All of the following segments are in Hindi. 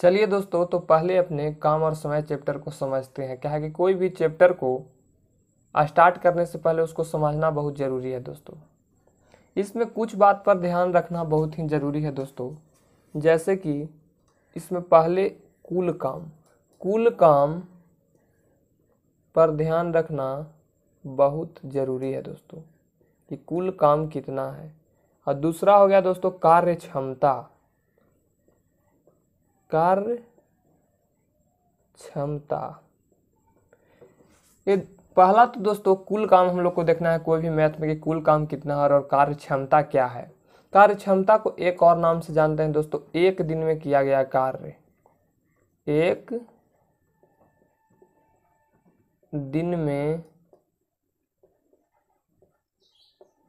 चलिए दोस्तों तो पहले अपने काम और समय चैप्टर को समझते हैं क्या है कि कोई भी चैप्टर को स्टार्ट करने से पहले उसको समझना बहुत ज़रूरी है दोस्तों इसमें कुछ बात पर ध्यान रखना बहुत ही ज़रूरी है दोस्तों जैसे कि इसमें पहले कुल काम कुल काम पर ध्यान रखना बहुत ज़रूरी है दोस्तों कि कुल काम कितना है और दूसरा हो गया दोस्तों कार्य क्षमता कार्य क्षमता ये पहला तो दोस्तों कुल काम हम लोग को देखना है कोई भी मैथ में कि कुल काम कितना है और कार्य क्षमता क्या है कार्य क्षमता को एक और नाम से जानते हैं दोस्तों एक दिन में किया गया कार्य एक दिन में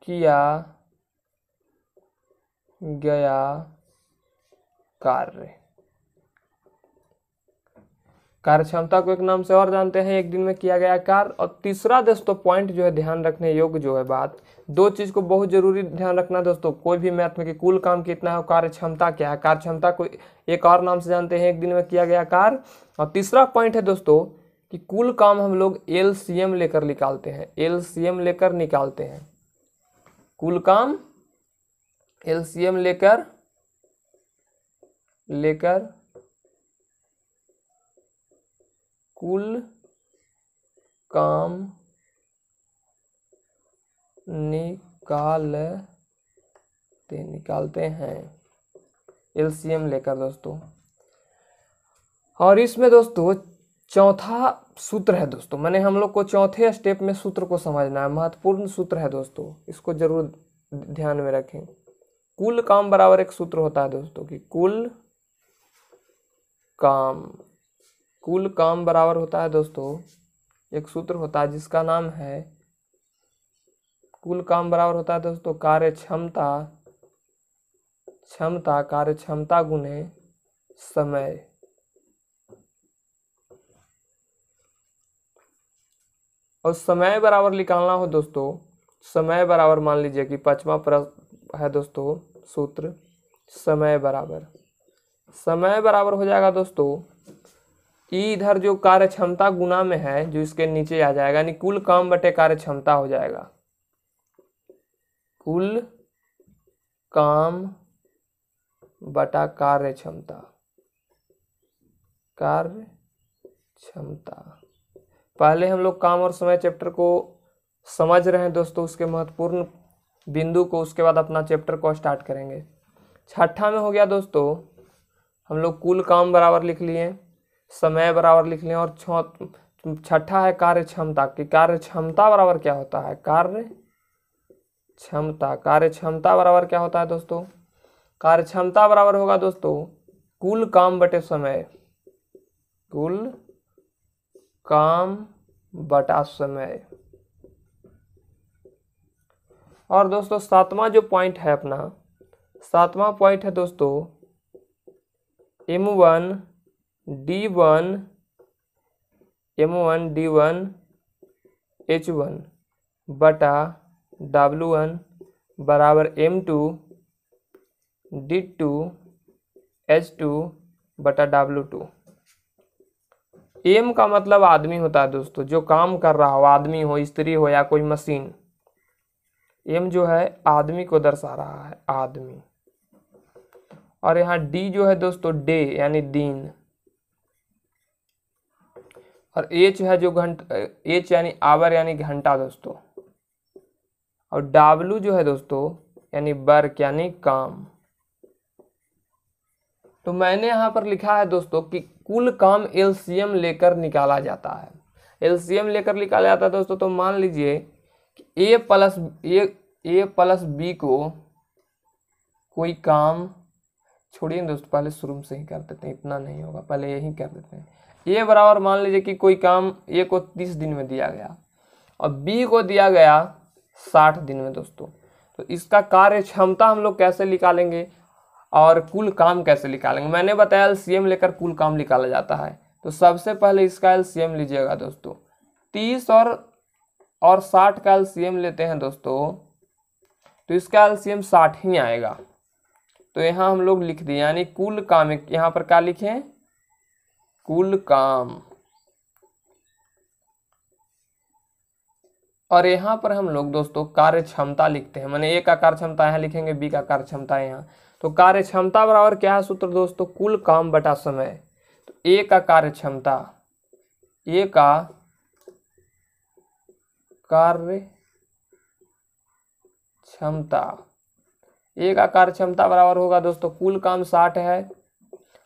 किया गया कार्य कार्य क्षमता को एक नाम से और जानते हैं एक दिन में किया गया कार्य और तीसरा दोस्तों पॉइंट जो है ध्यान रखने योग्य जो है बात दो चीज़ को बहुत जरूरी ध्यान रखना दोस्तों कोई भी मैथ में कि कुल काम कितना है कार्य क्षमता क्या है कार्य क्षमता को एक और नाम से जानते हैं एक दिन में किया गया कार्य और तीसरा पॉइंट है दोस्तों कि कुल काम हम लोग एल सी एम लेकर निकालते हैं एल सी एम लेकर निकालते हैं कुल काम एल सी एम लेकर लेकर कुल काम निकालते निकालते हैं एलसीएम लेकर दोस्तों और इसमें दोस्तों चौथा सूत्र है दोस्तों मैंने हम लोग को चौथे स्टेप में सूत्र को समझना है महत्वपूर्ण सूत्र है दोस्तों इसको जरूर ध्यान में रखें कुल काम बराबर एक सूत्र होता है दोस्तों कि कुल काम कुल काम बराबर होता है दोस्तों एक सूत्र होता है जिसका नाम है कुल काम बराबर होता है दोस्तों कार्य क्षमता क्षमता कार्य क्षमता गुने समय और समय बराबर निकालना हो दोस्तों समय बराबर मान लीजिए कि पांचवा प्रश्न है दोस्तों सूत्र समय बराबर समय बराबर हो जाएगा दोस्तों इधर जो कार्य क्षमता गुना में है जो इसके नीचे आ जाएगा यानी कुल काम बटे कार्य क्षमता हो जाएगा कुल काम बटा कार्य क्षमता कार्य क्षमता पहले हम लोग काम और समय चैप्टर को समझ रहे हैं दोस्तों उसके महत्वपूर्ण बिंदु को उसके बाद अपना चैप्टर को स्टार्ट करेंगे छठा में हो गया दोस्तों हम लोग कुल काम बराबर लिख लिए समय बराबर लिख लें और छठा है कार्य क्षमता की कार्य क्षमता बराबर क्या होता है कार्य क्षमता कार्य क्षमता बराबर क्या होता है दोस्तों कार्य क्षमता बराबर होगा दोस्तों कुल काम बटे समय कुल काम बटा समय और दोस्तों सातवां जो पॉइंट है अपना सातवां पॉइंट है दोस्तों M one D one M one D one H one बटा डब्लू वन बराबर M two D two H two बटा डब्लू टू एम का मतलब आदमी होता है दोस्तों जो काम कर रहा हो आदमी हो स्त्री हो या कोई मशीन एम जो है आदमी को दर्शा रहा है आदमी और यहाँ डी जो है दोस्तों डे यानी दिन और एच है जो घंटा एच यानी आवर यानी घंटा दोस्तों और डब्ल्यू जो है दोस्तों यानी वर्क यानी काम तो मैंने यहाँ पर लिखा है दोस्तों कि कुल काम एलसीएम लेकर निकाला जाता है एलसीएम लेकर निकाला जाता है दोस्तों तो मान लीजिए कि A plus A A plus B को कोई काम छोड़िए दोस्तों पहले शुरू से ही कर देते हैं इतना नहीं होगा पहले यही कर देते हैं ये बराबर मान लीजिए कि कोई काम ए को तीस दिन में दिया गया और बी को दिया गया साठ दिन में दोस्तों तो इसका कार्य क्षमता हम लोग कैसे निकालेंगे और कुल काम कैसे निकालेंगे मैंने बताया एल लेकर कुल काम निकाला जाता है तो सबसे पहले इसका एल लीजिएगा दोस्तों तीस और और साठ का एल लेते हैं दोस्तों तो इसका एल साठ ही आएगा तो यहाँ हम लोग लिख दिए यानी कुल काम यहाँ पर क्या लिखें कुल काम और यहां पर हम लोग दोस्तों कार्य क्षमता लिखते हैं मैंने ए का कार्य क्षमता यहां लिखेंगे बी का कार्य क्षमता यहां तो कार्य क्षमता बराबर क्या है सूत्र दोस्तों कुल काम बटा समय तो ए का कार्य क्षमता ए का कार्य क्षमता ए का कार्य क्षमता बराबर होगा दोस्तों कुल काम साठ है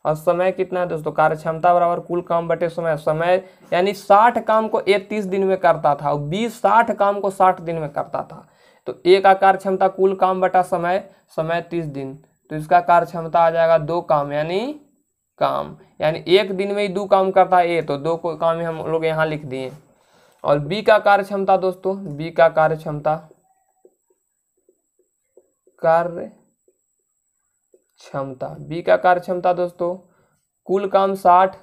और समय कितना है दोस्तों कार्य क्षमता बराबर कुल काम बटे समय समय यानी साठ काम को एक तीस दिन में करता था और बीस साठ काम को साठ दिन में करता था तो ए का कार्य क्षमता कुल काम बटा समय समय तीस दिन तो इसका कार्य क्षमता आ जाएगा दो काम यानी काम यानी एक दिन में ही दो काम करता है ए तो दो काम हम लोग यहाँ लिख दिए और बी का कार्य क्षमता दोस्तों बी का कार्य क्षमता कार्य क्षमता बी का कार्य क्षमता दोस्तों कुल काम साठ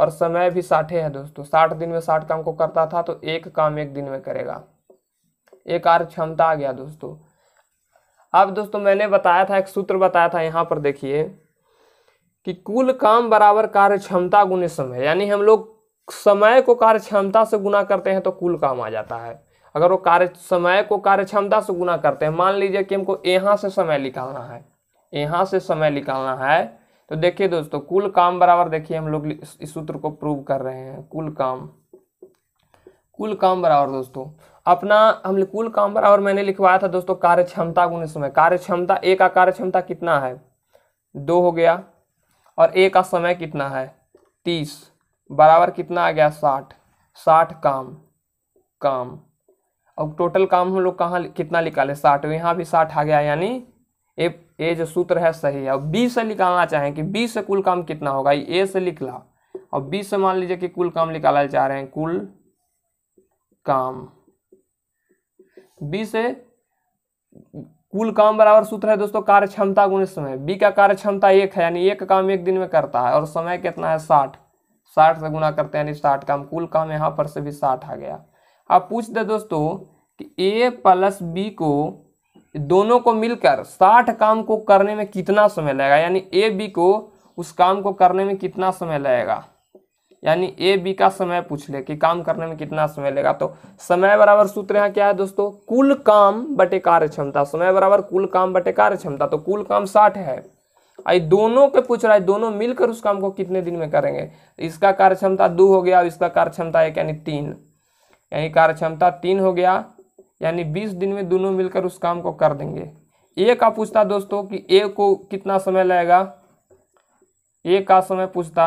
और समय भी साठे है दोस्तों साठ दिन में साठ काम को करता था तो एक काम एक दिन में करेगा एक कार्य क्षमता आ गया दोस्तों अब दोस्तों मैंने बताया था एक सूत्र बताया था यहाँ पर देखिए कि कुल काम बराबर कार्य क्षमता गुने समय यानी हम लोग समय को कार्य क्षमता से गुना करते हैं तो कुल काम आ जाता है अगर वो कार्य समय को कार्य क्षमता से गुना करते हैं मान लीजिए कि हमको यहाँ से समय निकालना है यहाँ से समय निकालना है तो देखिए दोस्तों कुल काम बराबर देखिए हम लोग इस सूत्र को प्रूव कर रहे हैं कुल काम कुल काम बराबर दोस्तों अपना हम कुल काम बराबर मैंने लिखवाया था दोस्तों कार्य क्षमता गुण समय कार्य क्षमता ए का कार्य क्षमता कितना है दो हो गया और ए का समय कितना है तीस बराबर कितना आ गया साठ साठ काम काम अब टोटल काम हम लोग कहाँ कितना निकाले साठ तो यहाँ भी साठ आ गया यानी ए ए जो सूत्र है सही है और बी से निकालना चाहें कि बी से कुल काम कितना होगा ए से निकला और बी से मान लीजिए कि कुल काम निकालना चाह रहे हैं कुल काम बी से कुल काम बराबर सूत्र है दोस्तों कार्य क्षमता गुण समय बी का कार्य क्षमता एक है यानी एक काम एक दिन में करता है और समय कितना है साठ साठ से गुना करते हैं यानी साठ काम कुल काम यहाँ पर से भी साठ आ गया अब पूछ दे दोस्तों कि ए प्लस बी को दोनों को मिलकर साठ काम को करने में कितना समय लगेगा यानी ए बी को उस काम को करने में कितना समय लगेगा यानी ए बी का समय पूछ ले कि काम करने में कितना समय लेगा तो समय बराबर सूत्र यहाँ क्या है दोस्तों कुल काम बटे कार्य क्षमता समय बराबर कुल काम बटे कार्य क्षमता तो कुल काम साठ है आई दोनों के पूछ रहा है दोनों मिलकर उस काम को कितने दिन में करेंगे इसका कार्य क्षमता दो हो गया और इसका कार्य क्षमता एक यानी तीन यानी कार्य क्षमता तीन हो गया यानी बीस दिन में दोनों मिलकर उस काम को कर देंगे ए का पूछता दोस्तों कि ए को कितना समय लगेगा ए का समय पूछता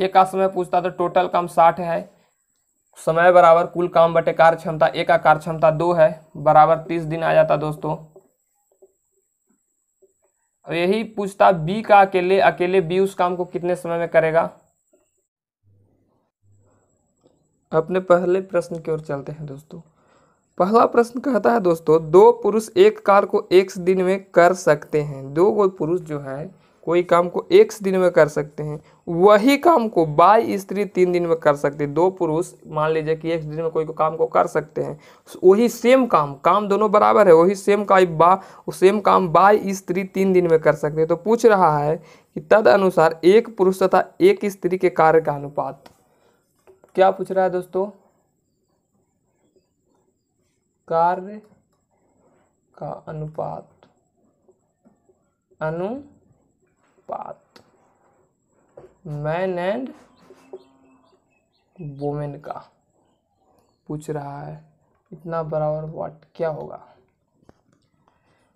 ए का समय पूछता तो टोटल काम साठ है समय बराबर कुल काम बटे कार्य क्षमता ए का कार्य क्षमता दो है बराबर तीस दिन आ जाता दोस्तों यही पूछता बी का अकेले अकेले बी उस काम को कितने समय में करेगा अपने पहले प्रश्न की ओर चलते हैं दोस्तों पहला प्रश्न कहता है दोस्तों दो पुरुष एक कार्य को एक दिन में कर सकते हैं दो गो पुरुष जो है कोई काम को एक दिन में कर सकते हैं वही काम को बाई स्त्री तीन दिन में कर सकते हैं दो पुरुष मान लीजिए कि एक दिन में कोई को काम को कर सकते हैं वही सेम काम काम दोनों बराबर है वही सेम का बा सेम काम बाई स्त्री तीन दिन में कर सकते हैं तो पूछ रहा है कि तद अनुसार एक पुरुष तथा एक स्त्री के कार्य का अनुपात क्या पूछ रहा है दोस्तों कार्य का अनुपात अनुपात मैन एंड वोमेन का पूछ रहा है इतना बराबर वाट क्या होगा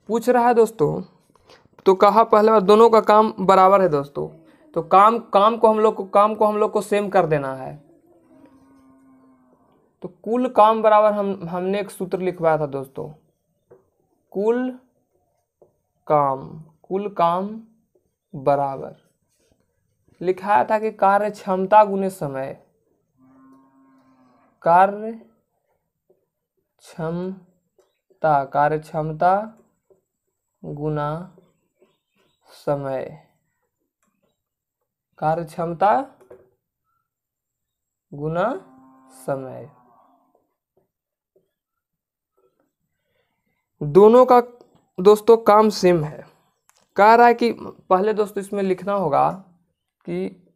पूछ रहा है दोस्तों तो कहा पहले बार दोनों का काम बराबर है दोस्तों तो काम काम को हम लोग को काम को हम लोग को सेम कर देना है तो कुल काम बराबर हम हमने एक सूत्र लिखवाया था दोस्तों कुल काम कुल काम बराबर लिखाया था कि कार्य क्षमता गुने समय कार्य क्षमता कार्य क्षमता गुना समय कार्य क्षमता गुना समय दोनों का दोस्तों काम सेम है कह रहा है कि पहले दोस्तों इसमें लिखना होगा कि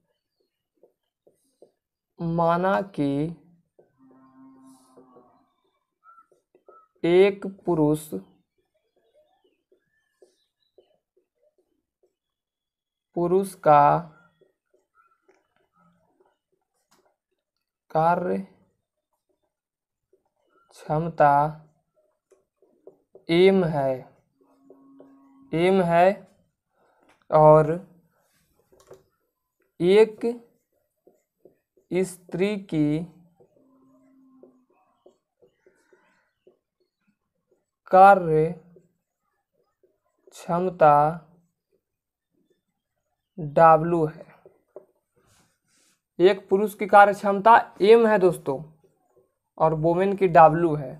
माना कि एक पुरुष पुरुष का कार्य क्षमता एम है एम है और एक स्त्री की कार्य क्षमता डब्लू है एक पुरुष की कार्य क्षमता एम है दोस्तों और वोमेन की डब्लू है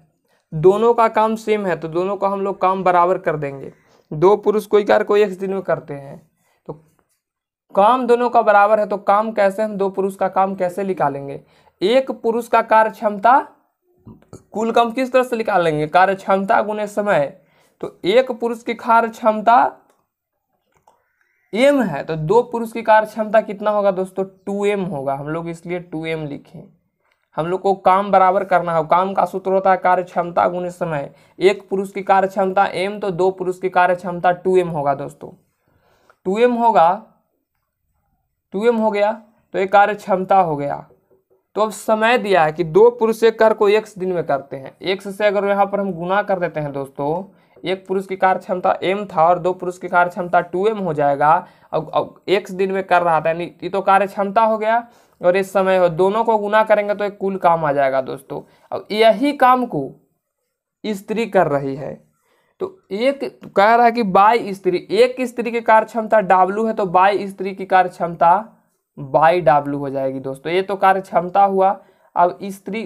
दोनों का काम सेम है तो दोनों का हम लोग काम बराबर कर देंगे दो पुरुष कोई कार्य कोई एक दिन में करते हैं तो काम दोनों का बराबर है तो काम कैसे हम दो पुरुष का काम कैसे निकालेंगे एक पुरुष का कार्य क्षमता कुल काम किस तरह से निकालेंगे कार्य क्षमता गुने समय तो एक पुरुष की कार्य क्षमता एम है तो दो पुरुष की कार्य क्षमता कितना होगा दोस्तों टू एम होगा हम लोग इसलिए टू एम लिखें हम लोग को काम बराबर करना हो काम का सूत्र होता है कार्य क्षमता गुण समय एक पुरुष की कार्य क्षमता एम तो दो पुरुष की कार्य क्षमता टू एम होगा दोस्तों टू एम होगा टू एम हो गया तो एक कार्य क्षमता हो गया तो अब समय दिया है कि दो पुरुष एक कार्य को एक दिन में करते हैं एक से अगर यहाँ पर हम गुना कर देते हैं दोस्तों एक पुरुष की कार्य क्षमता एम था और दो पुरुष की कार्य क्षमता टू एम हो जाएगा अब, अब एक दिन में कर रहा था यानी ये तो कार्य क्षमता हो गया और इस समय हो दोनों को गुना करेंगे तो एक कुल काम आ जाएगा दोस्तों अब यही काम को स्त्री कर रही है तो एक कह रहा है कि बाई स्त्री एक स्त्री की कार्य क्षमता डाब्लू है तो बाई स्त्री की कार्य क्षमता बाई डाब्लू हो जाएगी दोस्तों ये तो कार्य क्षमता हुआ अब स्त्री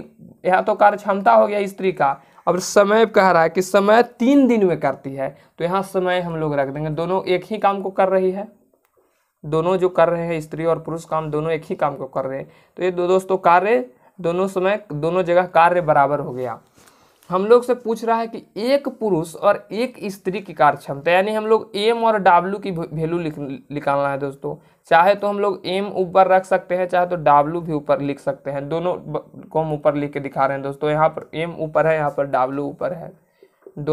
यहाँ तो कार्य क्षमता हो गया स्त्री का अब समय कह रहा है कि समय तीन दिन में करती है तो यहाँ समय हम लोग रख देंगे दोनों एक ही काम को कर रही है दोनों जो कर रहे हैं स्त्री और पुरुष काम दोनों एक ही काम को कर रहे हैं तो ये दो दोस्तों कार्य दोनों समय दोनों जगह कार्य बराबर हो गया हम लोग से पूछ रहा है कि एक पुरुष और एक स्त्री की कार्य क्षमता यानी हम लोग एम और डब्ल्यू की वैल्यू निकालना है दोस्तों चाहे तो हम लोग एम ऊपर रख सकते हैं चाहे तो डब्ल्यू भी ऊपर लिख सकते हैं दोनों को हम ऊपर लिख के दिखा रहे हैं दोस्तों यहाँ पर एम ऊपर है यहाँ पर डब्ल्यू ऊपर है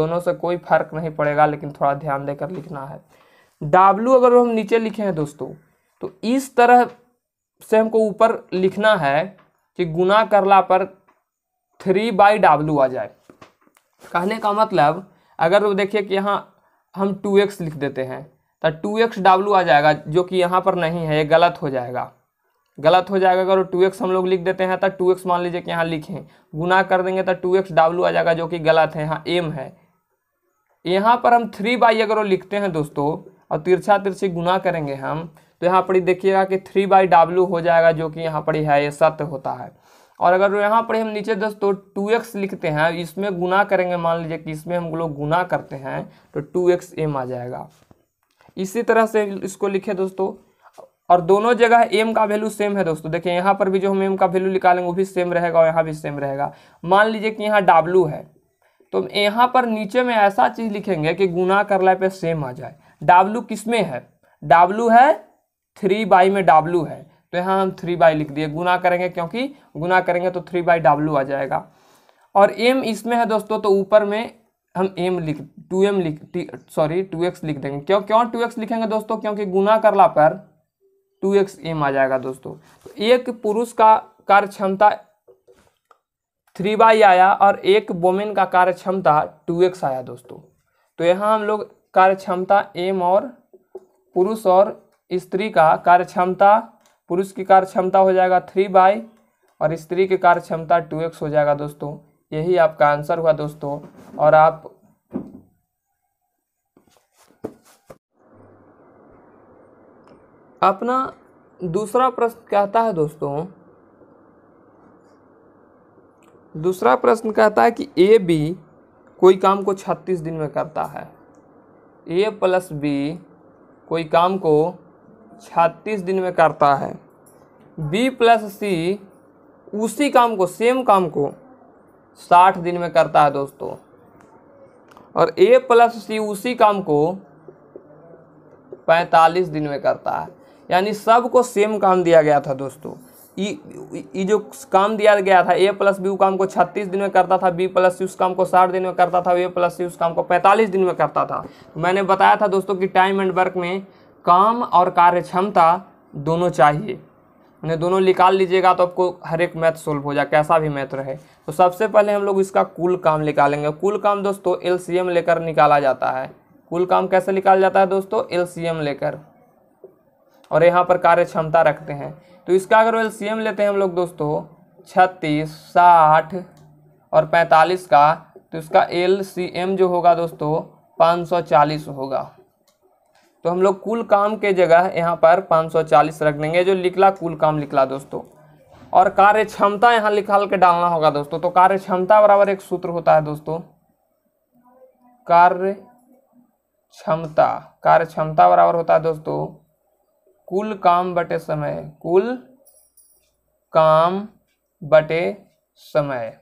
दोनों से कोई फर्क नहीं पड़ेगा लेकिन थोड़ा ध्यान देकर लिखना है डब्ल्यू अगर हम नीचे लिखे हैं दोस्तों तो इस तरह से हमको ऊपर लिखना है कि गुना करला पर थ्री बाई डब्ल्यू आ जाए कहने का मतलब अगर वो देखिए कि यहाँ हम टू एक्स लिख देते हैं तो टू एक्स डब्लू आ जाएगा जो कि यहाँ पर नहीं है ये गलत हो जाएगा गलत हो जाएगा अगर टू एक्स हम लोग लिख देते हैं तो टू एक्स मान लीजिए कि यहाँ लिखें गुना कर देंगे तो टू एक्स डब्लू आ जाएगा जो कि गलत है यहाँ एम है यहाँ पर हम थ्री बाई अगर वो लिखते हैं दोस्तों और तिरछा तिरछी गुना करेंगे हम तो यहाँ पर देखिएगा कि थ्री बाई डब्ल्यू हो जाएगा जो कि यहाँ पर ही है ये सत्य होता है और अगर यहाँ पर हम नीचे दोस्तों तो टू एक्स लिखते हैं इसमें गुना करेंगे मान लीजिए कि इसमें हम लोग गुना करते हैं तो टू एक्स एम आ जाएगा इसी तरह से इसको लिखे दोस्तों और दोनों जगह एम का वैल्यू सेम है दोस्तों देखिए यहाँ पर भी जो हम एम का वैल्यू निकालेंगे वो भी सेम रहेगा और यहाँ भी सेम रहेगा मान लीजिए कि यहाँ डब्लू है तो यहाँ पर नीचे में ऐसा चीज़ लिखेंगे कि गुना करने पे सेम आ जाए डाब्लू किस में है डाब्लू है थ्री बाई में डाब्लू है तो यहाँ हम थ्री बाई लिख दिए गुना करेंगे क्योंकि गुना करेंगे तो थ्री बाई W आ जाएगा और एम इसमें है दोस्तों तो ऊपर में हम एम लिख टू एम लिख सॉरी टू एक्स लिख देंगे क्यों क्यों टू एक्स लिखेंगे दोस्तों क्योंकि गुना करला पर टू एक्स एम आ जाएगा दोस्तों तो एक पुरुष का कार्य क्षमता थ्री बाई आया और एक वोमेन का कार्य क्षमता टू एक्स आया दोस्तों तो यहाँ हम लोग कार्यक्षमता एम और पुरुष और स्त्री का कार्यक्षमता पुरुष की कार्यक्षमता हो जाएगा थ्री बाई और स्त्री की कार्यक्षमता टू एक्स हो जाएगा दोस्तों यही आपका आंसर हुआ दोस्तों और आप अपना दूसरा प्रश्न कहता है दोस्तों दूसरा प्रश्न कहता है कि ए बी कोई काम को छत्तीस दिन में करता है ए प्लस बी कोई काम को छत्तीस दिन में करता है बी प्लस सी उसी काम को सेम काम को साठ दिन में करता है दोस्तों और ए प्लस सी उसी काम को पैंतालीस दिन में करता है यानी सबको सेम काम दिया गया था दोस्तों ई जो काम दिया गया था ए प्लस बी काम को 36 दिन में करता था बी प्लस सी उस काम को 60 दिन में करता था ए प्लस सी उस काम को 45 दिन में करता था तो मैंने बताया था दोस्तों कि टाइम एंड वर्क में काम और कार्य क्षमता दोनों चाहिए उन्हें दोनों निकाल लीजिएगा तो आपको हर एक मैथ सोल्व हो जाए कैसा भी मैथ रहे तो सबसे पहले हम लोग इसका कुल काम निकालेंगे कुल काम दोस्तों एल लेकर निकाला जाता है कुल काम कैसे निकाला जाता है दोस्तों एल लेकर और यहाँ पर कार्य क्षमता रखते हैं तो इसका अगर एल लेते हैं हम लोग दोस्तों छत्तीस साठ और पैंतालीस का तो इसका एल जो होगा दोस्तों चालीस होगा तो हम लोग कुल काम के जगह यहाँ पर 540 रख देंगे जो लिखला कुल काम लिखला दोस्तों और कार्य क्षमता यहाँ निकाल के डालना होगा दोस्तों तो कार्य क्षमता बराबर एक सूत्र होता है दोस्तों कार्य क्षमता कार्य क्षमता बराबर होता है दोस्तों कुल काम बटे समय कुल काम बटे समय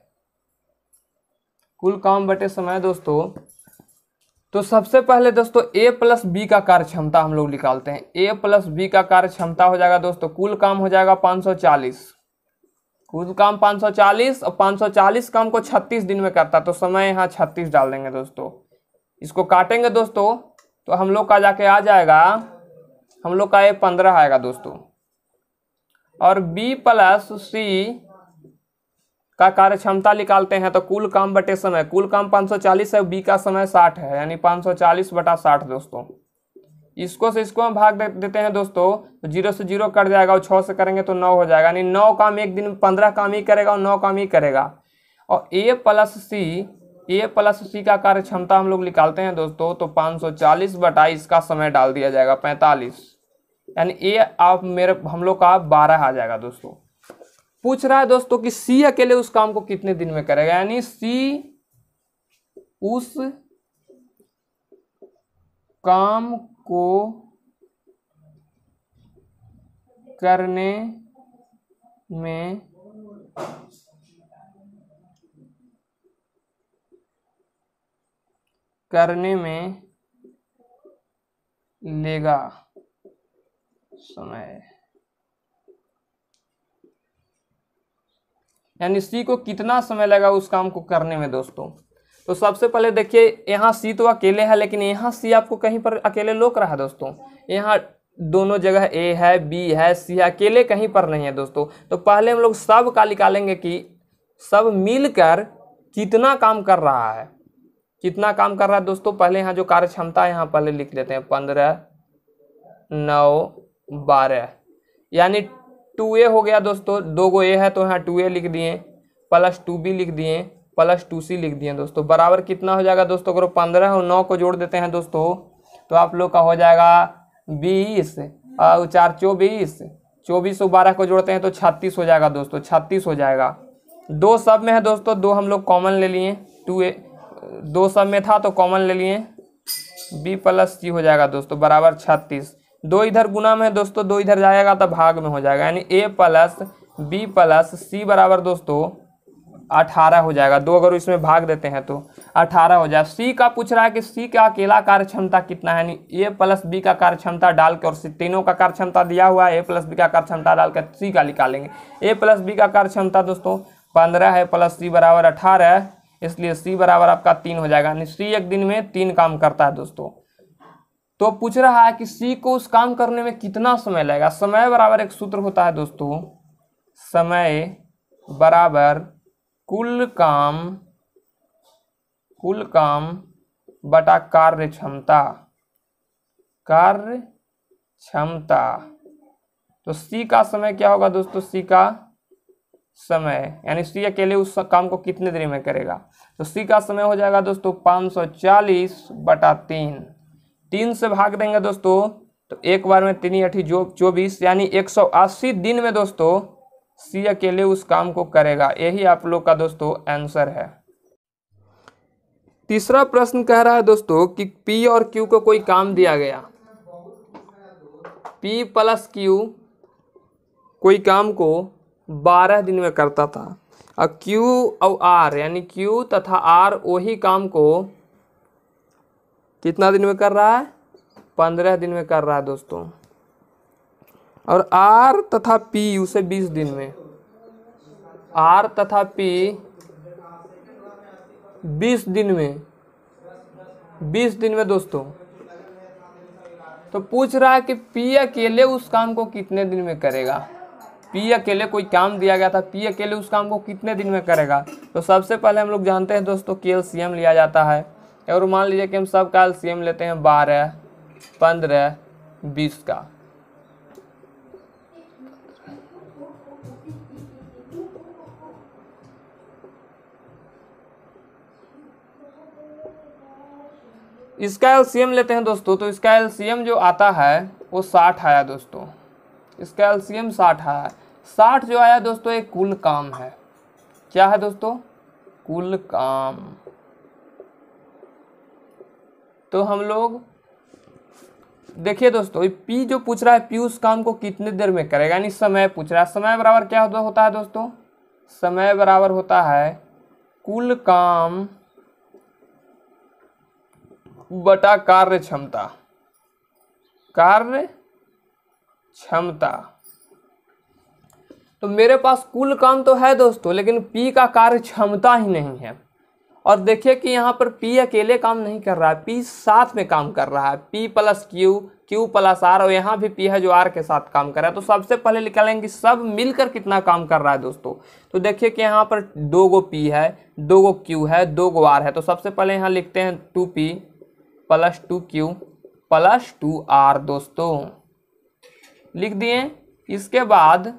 कुल काम बटे समय दोस्तों तो सबसे पहले दोस्तों ए प्लस बी का कार्य क्षमता हम लोग निकालते हैं ए प्लस बी का कार्य क्षमता हो जाएगा दोस्तों कुल काम हो जाएगा 540 कुल काम 540 और 540 काम को 36 दिन में करता तो समय यहाँ 36 डाल देंगे दोस्तों इसको काटेंगे दोस्तों तो हम लोग का जाके आ जाएगा हम लोग का ये पंद्रह आएगा दोस्तों और b प्लस सी का कार्य क्षमता निकालते हैं तो कुल काम बटे समय कुल काम 540 है बी का समय 60 है यानी 540 बटा 60 दोस्तों इसको से इसको हम भाग दे, देते हैं दोस्तों तो जीरो से जीरो कट जाएगा और छः से करेंगे तो नौ हो जाएगा यानी नौ काम एक दिन पंद्रह काम ही करेगा और नौ काम ही करेगा और A plus C A plus C का कार्य क्षमता हम लोग निकालते हैं दोस्तों तो 540 सौ चालीस बटाई इसका समय डाल दिया जाएगा 45 यानी ए आप मेरे हम लोग का बारह आ जाएगा दोस्तों पूछ रहा है दोस्तों कि सी अकेले उस काम को कितने दिन में करेगा यानी सी उस काम को करने में करने में लेगा समय यानी सी को कितना समय लगा उस काम को करने में दोस्तों तो सबसे पहले देखिए यहाँ सी तो अकेले है लेकिन यहाँ सी आपको कहीं पर अकेले लोक रहा है दोस्तों यहाँ दोनों जगह ए है बी है सी है अकेले कहीं पर नहीं है दोस्तों तो पहले हम लोग सब का निकालेंगे कि सब मिलकर कितना काम कर रहा है कितना काम कर रहा है दोस्तों पहले यहाँ जो कार्य क्षमता है यहाँ पहले लिख लेते हैं पंद्रह नौ बारह यानी टू ए हो गया दोस्तों दो गो ए है तो यहाँ टू ए लिख दिए प्लस टू बी लिख दिए प्लस टू सी लिख दिए दोस्तों बराबर कितना हो जाएगा दोस्तों अगर पंद्रह और नौ को जोड़ देते हैं दोस्तों तो आप लोग का हो जाएगा बीस और चार चौबीस चौबीस और बारह को जोड़ते हैं तो छत्तीस हो जाएगा दोस्तों छत्तीस हो जाएगा दो सब में है दोस्तों दो हम लोग कॉमन ले लिए टू ए दो सब में था तो कॉमन ले लिए बी प्लस सी हो जाएगा दोस्तों बराबर छत्तीस दो इधर गुना में दोस्तों दो इधर जाएगा तो भाग में हो जाएगा यानी A plus B plus C बराबर दोस्तों अठारह हो जाएगा दो अगर इसमें भाग देते हैं तो अठारह हो जाए सी का पूछ रहा है कि सी का अकेला कार्य क्षमता कितना है यानी ए प्लस बी का कार्य क्षमता डाल के और सी तीनों का कार्य क्षमता दिया हुआ है ए प्लस बी का कार्य क्षमता डाल के सी का निकालेंगे ए प्लस बी का कार्य क्षमता दोस्तों पंद्रह है प्लस सी बराबर अठारह इसलिए सी बराबर आपका तीन हो जाएगा सी एक दिन में तीन काम करता है दोस्तों तो पूछ रहा है कि सी को उस काम करने में कितना समय लगेगा समय बराबर एक सूत्र होता है दोस्तों समय बराबर कुल काम कुल काम बटा कार्य क्षमता कार्य क्षमता तो सी का समय क्या होगा दोस्तों सी का समय यानी सी अकेले उस काम को कितने देर में करेगा तो सी का समय हो जाएगा दोस्तों 540 बटा तीन तीन से भाग देंगे दोस्तों तो एक बार में तीन अठी जो चौबीस यानी 180 दिन में दोस्तों सी अकेले उस काम को करेगा यही आप लोग का दोस्तों आंसर है तीसरा प्रश्न कह रहा है दोस्तों कि पी और क्यू को कोई काम दिया गया पी प्लस क्यू कोई काम को बारह दिन में करता था और क्यू और आर यानी क्यू तथा आर वही काम को कितना दिन में कर रहा है पंद्रह दिन में कर रहा है दोस्तों और आर तथा पी उसे बीस दिन में आर तथा पी बीस दिन में बीस दिन में दोस्तों तो पूछ रहा है कि पी अकेले उस काम को कितने दिन में करेगा पी अकेले कोई काम दिया गया था पी अकेले उस काम को कितने दिन में करेगा तो सबसे पहले हम लोग जानते हैं दोस्तों कि एल लिया जाता है और मान लीजिए कि हम सब का एल लेते हैं बारह पंद्रह बीस का इसका एलसीएम लेते हैं दोस्तों तो इसका एलसीएम जो आता है वो साठ आया दोस्तों इसका एल्सियम साठ आया साठ जो आया दोस्तों एक कुल काम है क्या है दोस्तों कुल काम तो हम लोग देखिए दोस्तों पी जो पूछ रहा है पी उस काम को कितने देर में करेगा यानी समय पूछ रहा है समय बराबर क्या होता है दोस्तों समय बराबर होता है कुल काम बटा कार्य क्षमता कार्य क्षमता तो मेरे पास कुल काम तो है दोस्तों लेकिन पी का कार्य क्षमता ही नहीं है और देखिए कि यहाँ पर पी अकेले काम नहीं कर रहा है पी साथ में काम कर रहा है P plus Q Q plus R और यहाँ भी पी है जो आर के साथ काम कर रहा है तो सबसे पहले निकालेंगे सब मिलकर कितना काम कर रहा है दोस्तों तो देखिए कि यहाँ पर दो गो पी है दो गो क्यू है दो गो आर है तो सबसे पहले यहाँ लिखते हैं two P plus two Q plus two R दोस्तों लिख दिए इसके बाद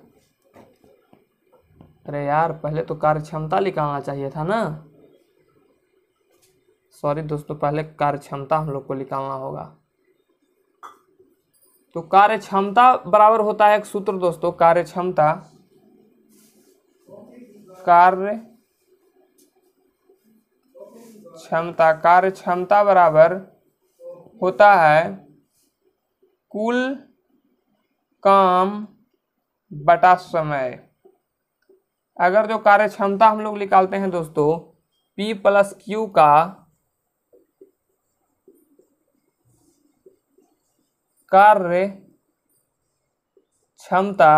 अरे यार पहले तो कार्य क्षमता निकालना चाहिए था ना सॉरी दोस्तों पहले कार्य क्षमता हम लोग को निकालना होगा तो कार्य क्षमता बराबर होता है एक सूत्र दोस्तों कार्य क्षमता कार्य क्षमता कार्य क्षमता बराबर होता है कुल काम बटा समय अगर जो कार्य क्षमता हम लोग निकालते हैं दोस्तों पी प्लस क्यू का कार्य क्षमता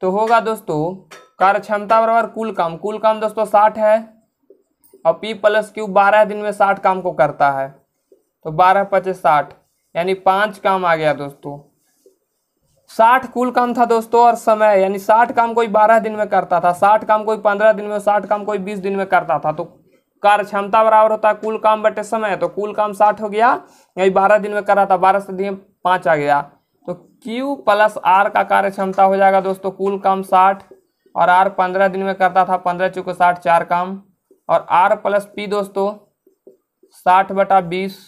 तो होगा दोस्तों कार्य क्षमता बराबर कुल काम कुल काम दोस्तों साठ है और पी प्लस क्यू बारह दिन में साठ काम को करता है तो बारह पच्चीस साठ यानी पांच काम आ गया दोस्तों साठ कुल काम था दोस्तों और समय यानी साठ काम कोई बारह दिन में करता था साठ काम कोई पंद्रह दिन में साठ काम कोई बीस दिन में करता था तो कार्य क्षमता बराबर होता है कुल काम बटे समय तो कुल काम साठ हो गया यानी बारह दिन में कर रहा था बारह से दिन पाँच आ गया तो Q प्लस आर का कार्य क्षमता हो जाएगा दोस्तों कुल काम साठ और आर पंद्रह दिन में करता था पंद्रह चूको साठ चार काम और आर प्लस पी दोस्तों साठ बटा बीस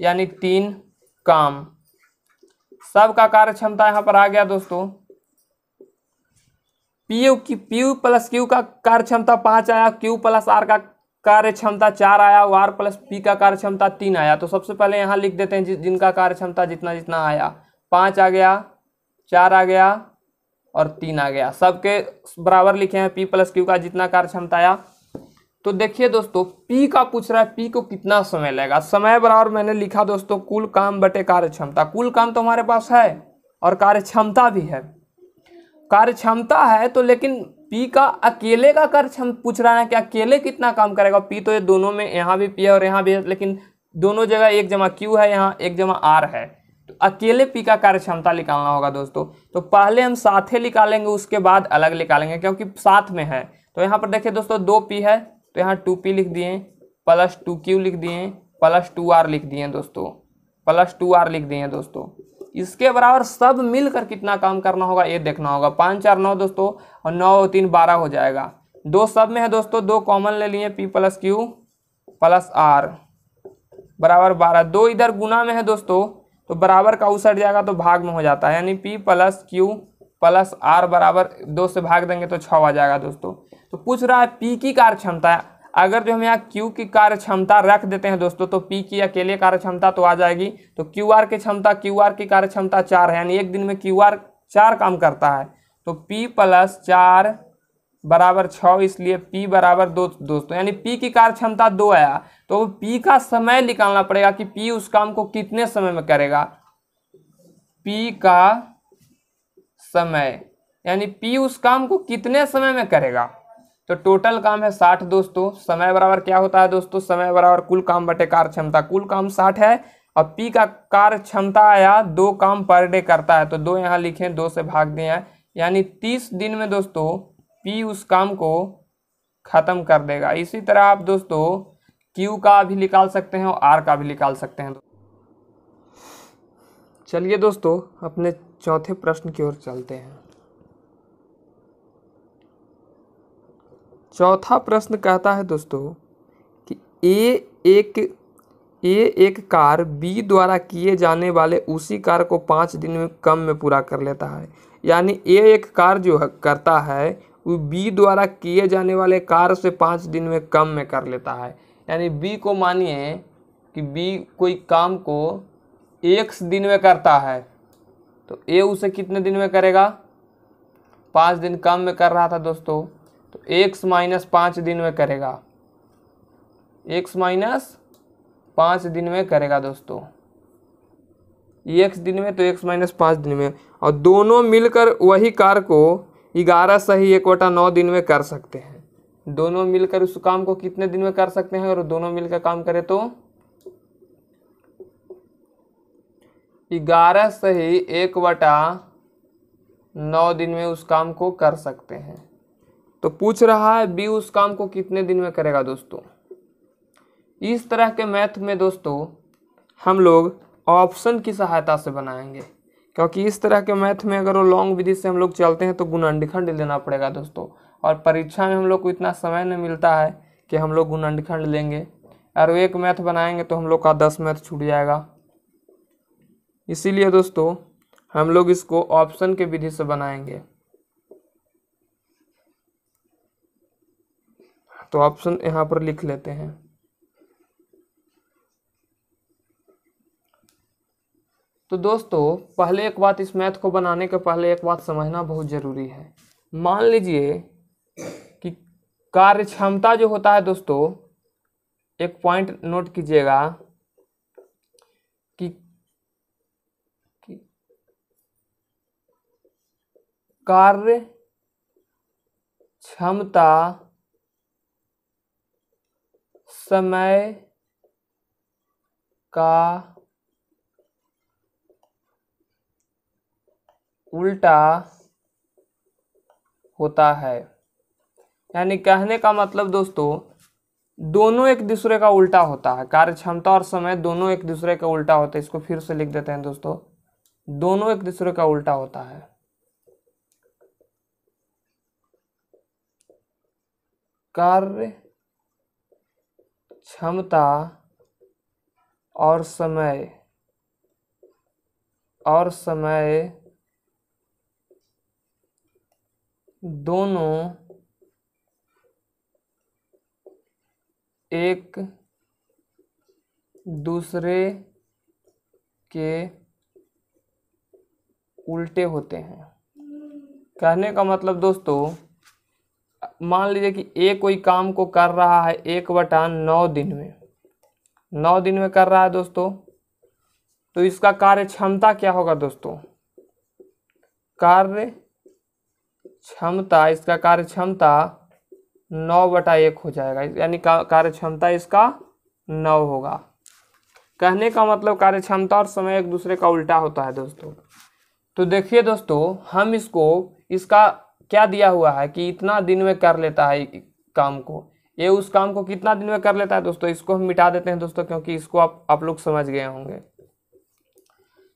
यानी तीन काम सब का कार्य क्षमता यहाँ पर आ गया दोस्तों पीयू की पीयू प्लस क्यू का कार्य क्षमता पाँच आया क्यू प्लस आर का कार्य क्षमता चार आया और आर प्लस पी का कार्य क्षमता तीन आया तो सबसे पहले यहाँ लिख देते हैं जि, जिनका कार्य क्षमता जितना जितना आया पाँच आ गया चार आ गया और तीन आ गया सबके बराबर लिखे हैं पी प्लस क्यू का जितना कार्य क्षमता आया तो देखिए दोस्तों पी का पूछ रहा है पी को कितना समय लगेगा समय बराबर मैंने लिखा दोस्तों कुल काम बटे कार्य क्षमता कुल काम तो हमारे पास है और कार्य क्षमता भी है कार्य क्षमता है तो लेकिन पी का अकेले का कार्य क्षमता पूछ रहा है कि अकेले कितना काम करेगा पी तो ये दोनों में यहाँ भी पी है और यहाँ भी है लेकिन दोनों जगह एक जमा क्यू है यहाँ एक जमा आर है तो अकेले पी का कार्य क्षमता निकालना होगा दोस्तों तो पहले हम साथे निकालेंगे उसके बाद अलग निकालेंगे क्योंकि साथ में है तो यहाँ पर देखिए दोस्तों दो पी है तो यहाँ टू पी लिख दिए प्लस टू क्यू लिख दिए प्लस टू आर लिख दिए दोस्तों प्लस टू आर लिख दिए दोस्तों इसके बराबर सब मिलकर कितना काम करना होगा ये देखना होगा पाँच चार नौ दोस्तों और नौ तीन बारह हो जाएगा दो सब में है दोस्तों दो कॉमन ले लिए P plus Q plus R बराबर बारह दो इधर गुना में है दोस्तों तो बराबर का उसट जाएगा तो भाग में हो जाता है यानी P plus Q plus R बराबर दो से भाग देंगे तो छः आ जाएगा दोस्तों तो पूछ रहा है पी की कार्य क्षमता अगर जो हम यहाँ क्यू की कार्य क्षमता रख देते हैं दोस्तों तो पी की अकेले कार्य क्षमता तो आ जाएगी तो क्यू आर की क्षमता क्यू आर की कार्य क्षमता चार है यानी एक दिन में क्यू आर चार काम करता है तो पी प्लस चार बराबर छ इसलिए पी बराबर दो दोस्तों यानी पी की कार्य क्षमता दो आया तो पी का समय निकालना पड़ेगा कि पी उस काम को कितने समय में करेगा पी का समय यानी पी उस काम को कितने समय में करेगा तो टोटल काम है साठ दोस्तों समय बराबर क्या होता है दोस्तों समय बराबर कुल काम बटे कार्य क्षमता कुल काम साठ है और पी का कार्य क्षमता आया दो काम पर डे करता है तो दो यहाँ लिखें दो से भाग दें यानी तीस दिन में दोस्तों पी उस काम को ख़त्म कर देगा इसी तरह आप दोस्तों क्यू का भी निकाल सकते हैं और आर का भी निकाल सकते हैं चलिए दोस्तों अपने चौथे प्रश्न की ओर चलते हैं चौथा प्रश्न कहता है दोस्तों कि ए एक ए एक कार बी द्वारा किए जाने वाले उसी कार को पाँच दिन में कम में पूरा कर लेता है यानी ए एक कार जो करता है वो बी द्वारा किए जाने वाले कार से पाँच दिन में कम में कर लेता है यानी बी को मानिए कि बी कोई काम को एक दिन में करता है तो ए उसे कितने दिन में करेगा पाँच दिन कम में कर रहा था दोस्तों तो एक्स माइनस पाँच दिन में करेगा एक्स माइनस पाँच दिन में करेगा दोस्तों एक दिन में तो एक्स माइनस पाँच दिन में और दोनों मिलकर वही कार्य को ग्यारह सही एक वटा नौ दिन में कर सकते हैं दोनों मिलकर उस काम को कितने दिन में कर सकते हैं और दोनों मिलकर काम करें तो ग्यारह सही एक वटा नौ दिन में उस काम को कर सकते हैं तो पूछ रहा है बी उस काम को कितने दिन में करेगा दोस्तों इस तरह के मैथ में दोस्तों हम लोग ऑप्शन की सहायता से बनाएंगे क्योंकि इस तरह के मैथ में अगर वो लॉन्ग विधि से हम लोग चलते हैं तो गुणांडखंड लेना पड़ेगा दोस्तों और परीक्षा में हम लोग को इतना समय नहीं मिलता है कि हम लोग गुणांडखंड लेंगे और एक मैथ बनाएंगे तो हम लोग का दस मैथ छूट जाएगा इसीलिए दोस्तों हम लोग इसको ऑप्शन के विधि से बनाएंगे तो ऑप्शन यहां पर लिख लेते हैं तो दोस्तों पहले एक बात इस मैथ को बनाने के पहले एक बात समझना बहुत ज़रूरी है मान लीजिए कि कार्य क्षमता जो होता है दोस्तों एक पॉइंट नोट कीजिएगा कि, कि कार्य क्षमता समय का उल्टा होता है यानी कहने का मतलब दोस्तों दोनों एक दूसरे का उल्टा होता है कार्य क्षमता और समय दोनों एक दूसरे का उल्टा होता है इसको फिर से लिख देते हैं दोस्तों दोनों एक दूसरे का उल्टा होता है कार्य क्षमता और समय और समय दोनों एक दूसरे के उल्टे होते हैं कहने का मतलब दोस्तों मान लीजिए कि ए कोई काम को कर रहा है एक बटा नौ दिन में नौ दिन में कर रहा है दोस्तों तो इसका कार्य क्षमता क्या होगा दोस्तों कार्य क्षमता इसका कार्य क्षमता नौ बटा एक हो जाएगा यानी कार्य क्षमता इसका नौ होगा कहने का मतलब कार्य क्षमता और समय एक दूसरे का उल्टा होता है दोस्तों तो देखिए दोस्तों हम इसको इसका क्या दिया हुआ है कि इतना दिन में कर लेता है काम को ये उस काम को कितना दिन में कर लेता है दोस्तों इसको हम मिटा देते हैं दोस्तों क्योंकि इसको आप आप लोग समझ गए होंगे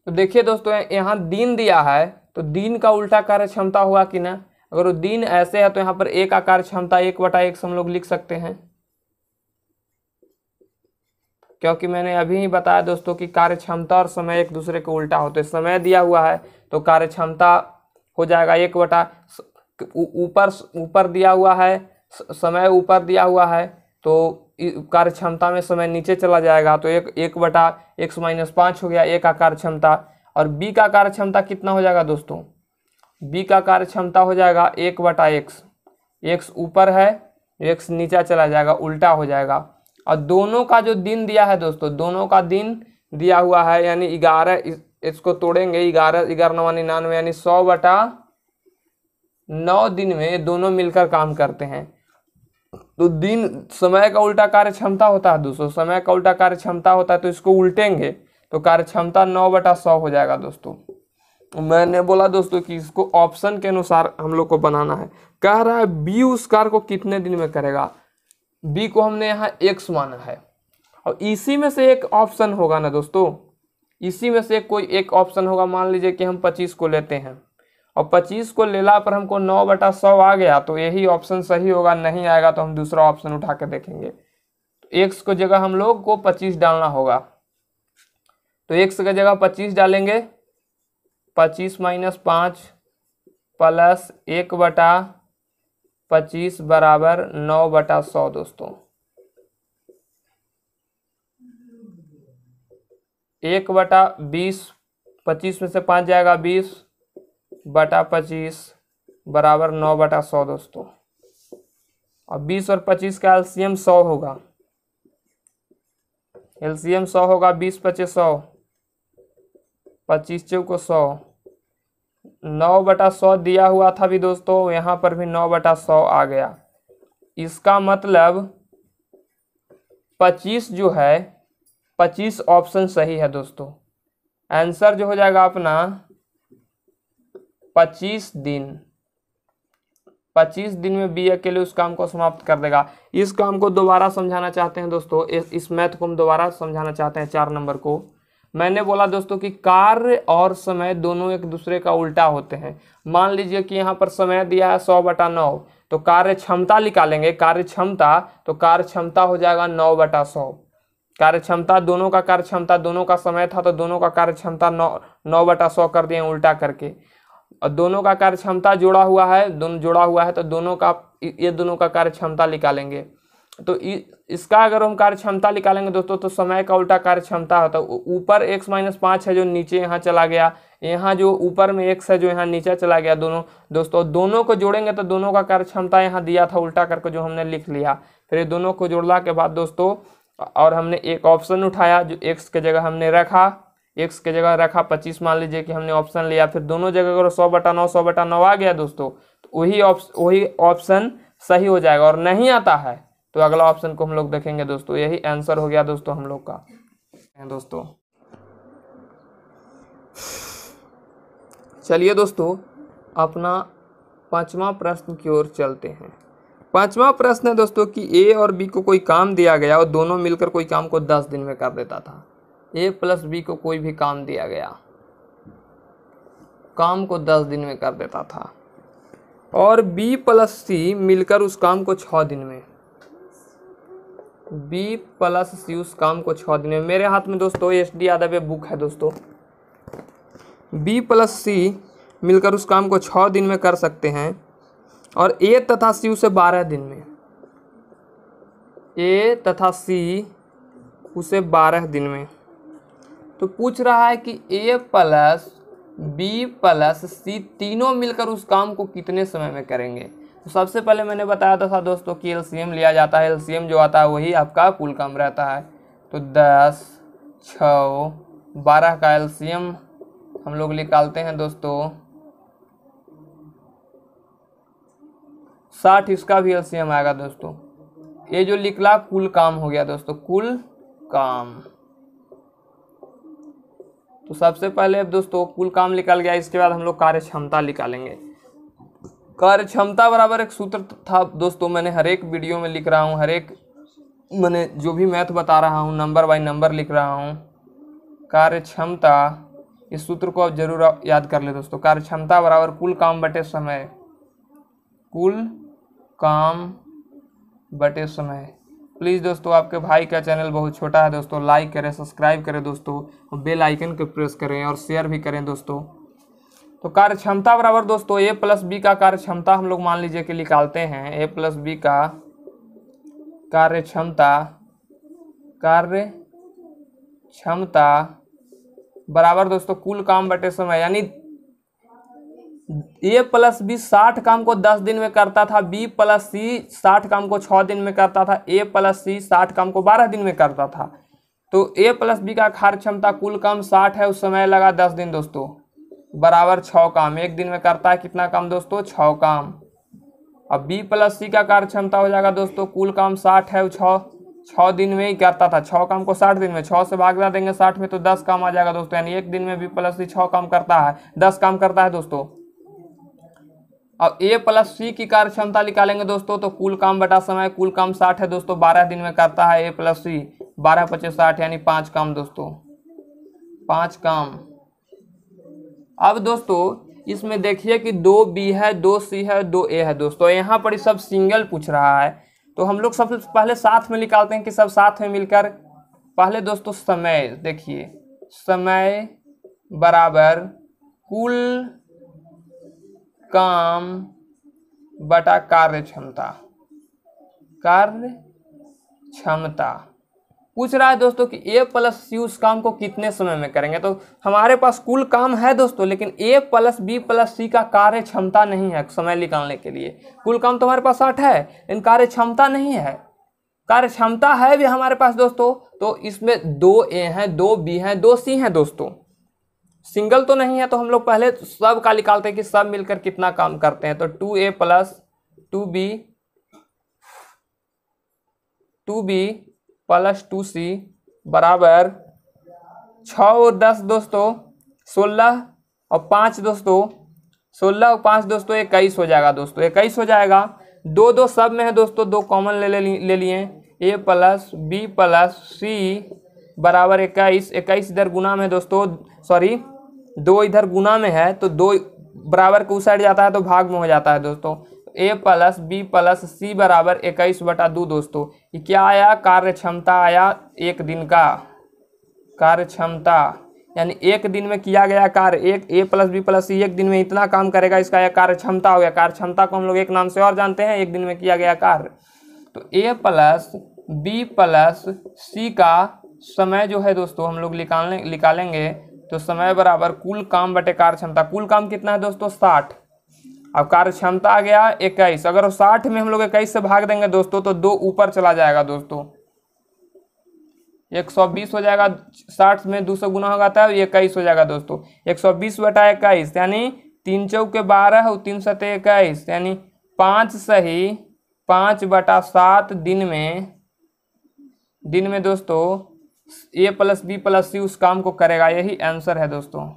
तो देखिए दोस्तों यहाँ दिन दिया है तो दिन का उल्टा कार्य क्षमता हुआ कि ना अगर वो दिन ऐसे है तो यहाँ पर एक आकार क्षमता एक बटा एक से हम लोग लिख सकते हैं क्योंकि मैंने अभी ही बताया दोस्तों कि कार्य क्षमता और समय एक दूसरे के उल्टा होते समय दिया हुआ है तो कार्य क्षमता हो जाएगा एक बटा ऊपर ऊपर दिया हुआ है समय ऊपर दिया हुआ है तो कार्य क्षमता में समय नीचे चला जाएगा तो एक एक बटा एक माइनस पाँच हो गया ए का कार्य क्षमता और बी का कार्य क्षमता कितना हो जाएगा दोस्तों बी का कार्य क्षमता हो जाएगा एक बटा एक्स एक्स ऊपर है एक्स नीचा चला जाएगा उल्टा हो जाएगा और दोनों का जो दिन दिया है दोस्तों दोनों का दिन दिया हुआ है यानी ग्यारह इसको तोड़ेंगे ग्यारह ग्यारह नवा निन्यानवे यानी सौ बटा नौ दिन में दोनों मिलकर काम करते हैं तो दिन समय का उल्टा कार्य क्षमता होता है दोस्तों समय का उल्टा कार्य क्षमता होता है तो इसको उल्टेंगे तो कार्य क्षमता नौ बटा सौ हो जाएगा दोस्तों तो मैंने बोला दोस्तों कि इसको ऑप्शन के अनुसार हम लोग को बनाना है कह रहा है बी उस कार्य को कितने दिन में करेगा बी को हमने यहाँ एक्स माना है और इसी में से एक ऑप्शन होगा ना दोस्तों इसी में से कोई एक ऑप्शन होगा मान लीजिए कि हम पच्चीस को लेते हैं और 25 को लेला पर हमको नौ बटा सौ आ गया तो यही ऑप्शन सही होगा नहीं आएगा तो हम दूसरा ऑप्शन उठा के देखेंगे तो एक्स को जगह हम लोग को 25 डालना होगा तो एक्स का जगह 25 डालेंगे 25 माइनस पाँच प्लस एक बटा पच्चीस बराबर नौ बटा सौ दोस्तों एक बटा बीस पच्चीस में से पाँच जाएगा बीस बटा पच्चीस बराबर नौ बटा सौ दोस्तों और बीस और पच्चीस का एल्सियम सौ होगा एल्सियम सौ होगा बीस पच्चीस सौ पच्चीस चौको सौ नौ बटा सौ दिया हुआ था भी दोस्तों यहाँ पर भी नौ बटा सौ आ गया इसका मतलब पच्चीस जो है पच्चीस ऑप्शन सही है दोस्तों आंसर जो हो जाएगा अपना पच्चीस दिन पच्चीस दिन में बी अकेले उस काम को समाप्त कर देगा इस काम को दोबारा समझाना चाहते हैं दोस्तों इस, इस मैथ को हम दोबारा समझाना चाहते हैं चार नंबर को मैंने बोला दोस्तों कि कार्य और समय दोनों एक दूसरे का उल्टा होते हैं मान लीजिए कि यहाँ पर समय दिया है सौ बटा नौ तो कार्य क्षमता निकालेंगे कार्य क्षमता तो कार्य क्षमता हो जाएगा नौ बटा सौ कार्य क्षमता दोनों का कार्य क्षमता दोनों का समय था तो दोनों का कार्य क्षमता नौ नौ बटा सौ कर दिए उल्टा करके और दोनों का कार्य क्षमता जोड़ा हुआ है दोनों जोड़ा हुआ है तो दोनों का ये दोनों का कार्य क्षमता निकालेंगे तो इसका अगर हम कार्य क्षमता निकालेंगे दोस्तों तो समय का उल्टा कार्य क्षमता होता है ऊपर एक्स माइनस पाँच है जो नीचे यहाँ चला गया यहाँ जो ऊपर में एक्स है जो यहाँ नीचे चला गया दोनों दोस्तों दोनों को जोड़ेंगे तो दोनों का कार्य क्षमता यहाँ दिया था उल्टा करके जो हमने लिख लिया फिर ये दोनों को जोड़ला के बाद दोस्तों और हमने एक ऑप्शन उठाया जो एक्स के जगह हमने रखा एक्स के जगह रखा पच्चीस मान लीजिए कि हमने ऑप्शन लिया फिर दोनों जगह अगर सौ बटा नौ सौ बटा नौ आ गया दोस्तों तो वही ऑप्शन वही ऑप्शन सही हो जाएगा और नहीं आता है तो अगला ऑप्शन को हम लोग देखेंगे दोस्तों यही आंसर हो गया दोस्तों हम लोग का दोस्तों चलिए दोस्तों अपना पांचवा प्रश्न की ओर चलते हैं पांचवा प्रश्न है दोस्तों कि ए और बी को कोई काम दिया गया और दोनों मिलकर कोई काम को दस दिन में कर देता था ए प्लस बी को कोई भी काम दिया गया काम को दस दिन में कर देता था और बी प्लस सी मिलकर उस काम को छः दिन में बी प्लस सी उस काम को छः दिन में मेरे हाथ में दोस्तों एस डी यादव बुक है दोस्तों बी प्लस सी मिलकर उस काम को छः दिन में कर सकते हैं और ए तथा सी उसे बारह दिन में ए तथा सी उसे बारह दिन में तो पूछ रहा है कि A plus B plus C तीनों मिलकर उस काम को कितने समय में करेंगे तो सबसे पहले मैंने बताया था, था दोस्तों कि एलसीएम लिया जाता है एलसीएम जो आता है वही आपका कुल काम रहता है तो दस छ बारह का एलसीएम हम लोग निकालते हैं दोस्तों साठ इसका भी एलसीएम आएगा दोस्तों ये जो निकला कुल काम हो गया दोस्तों कुल काम तो सबसे पहले अब दोस्तों कुल काम निकाल गया इसके बाद हम लोग कार्य क्षमता निकालेंगे कार्य क्षमता बराबर एक सूत्र था दोस्तों मैंने हर एक वीडियो में लिख रहा हूँ हर एक मैंने जो भी मैथ बता रहा हूँ नंबर बाई नंबर लिख रहा हूँ कार्य क्षमता इस सूत्र को आप जरूर याद कर ले दोस्तों कार्य क्षमता बराबर कुल काम बटे समय कुल काम बटे समय प्लीज़ दोस्तों आपके भाई का चैनल बहुत छोटा है दोस्तों लाइक करें सब्सक्राइब करें दोस्तों और बेल आइकन को प्रेस करें और शेयर भी करें दोस्तों तो कार्य क्षमता बराबर दोस्तों ए प्लस बी का कार्य क्षमता हम लोग मान लीजिए कि निकालते हैं ए प्लस बी का कार्य क्षमता कार्य क्षमता बराबर दोस्तों कुल काम बटे समय यानी ए प्लस बी साठ काम को दस दिन में करता था बी प्लस सी साठ काम को छः दिन में करता था ए प्लस सी साठ काम को बारह दिन में करता था तो ए प्लस बी का कार्य क्षमता कुल काम साठ है उस समय लगा दस दिन दोस्तों बराबर छः काम एक दिन में करता है कितना काम दोस्तों छः काम अब बी प्लस सी का कार्य क्षमता हो जाएगा दोस्तों कुल काम साठ है छः छः दिन में ही करता था छः काम को साठ दिन में छः से भागना देंगे साठ में तो दस काम आ जाएगा दोस्तों यानी एक दिन में बी प्लस सी छः काम करता है दस काम करता है दोस्तों अब ए प्लस सी की कार्य क्षमता निकालेंगे दोस्तों तो कुल काम बटा समय कुल काम साठ है दोस्तों बारह दिन में करता है ए प्लस सी बारह पच्चीस साठ यानी पांच काम दोस्तों पांच काम अब दोस्तों इसमें देखिए कि दो बी है दो सी है दो ए है दोस्तों यहाँ पर सब सिंगल पूछ रहा है तो हम लोग सबसे पहले साथ में निकालते हैं कि सब साथ में मिलकर पहले दोस्तों समय देखिए समय बराबर कुल काम बटा कार्य क्षमता कार्य क्षमता पूछ रहा है दोस्तों कि ए प्लस सी उस काम को कितने समय में करेंगे तो हमारे पास कुल काम है दोस्तों लेकिन A plus B plus C का कार्य क्षमता नहीं है समय निकालने के लिए कुल काम तो हमारे पास साठ है लेकिन कार्य क्षमता नहीं है कार्य क्षमता है भी हमारे पास दोस्तों तो इसमें दो ए हैं दो बी हैं दो सी हैं दोस्तों सिंगल तो नहीं है तो हम लोग पहले सब का निकालते हैं कि सब मिलकर कितना काम करते हैं तो two A plus two B two B plus two C बराबर छ और दस दोस्तों सोलह और पाँच दोस्तों सोलह और पाँच दोस्तों इक्कीस हो जाएगा दोस्तों इक्कीस हो जाएगा दो दो सब में है दोस्तों दो कॉमन ले ले लिए A plus B plus C बराबर इक्कीस इक्कीस इधर गुना में दोस्तों सॉरी दो इधर गुना में है तो दो बराबर के उस साइड जाता है तो भाग में हो जाता है दोस्तों A plus B plus C बराबर इक्कीस बटा दो दोस्तों ये क्या आया कार्य क्षमता आया एक दिन का कार्य क्षमता यानी एक दिन में किया गया कार्य एक A plus B plus C एक दिन में इतना काम करेगा इसका यह कार्य क्षमता हो गया कार्य क्षमता को हम लोग एक नाम से और जानते हैं एक दिन में किया गया कार्य तो A plus B plus C का समय जो है दोस्तों हम लोग निकालने निकालेंगे तो समय बराबर कुल काम बटे कार्य क्षमता कुल काम कितना है दोस्तों साठ अब कार्य क्षमता आ गया इक्कीस अगर साठ में हम लोग इक्कीस से भाग देंगे दोस्तों तो दो ऊपर चला जाएगा दोस्तों एक सौ बीस हो जाएगा साठ में दो सौ गुना होगा तब तो इक्कीस हो जाएगा दोस्तों एक सौ बीस बटा इक्कीस यानी तीन के बारह और तीन सतह इक्कीस यानी पाँच सही पाँच बटा सात दिन में दिन में दोस्तों A plus B plus C उस काम को करेगा यही आंसर है दोस्तों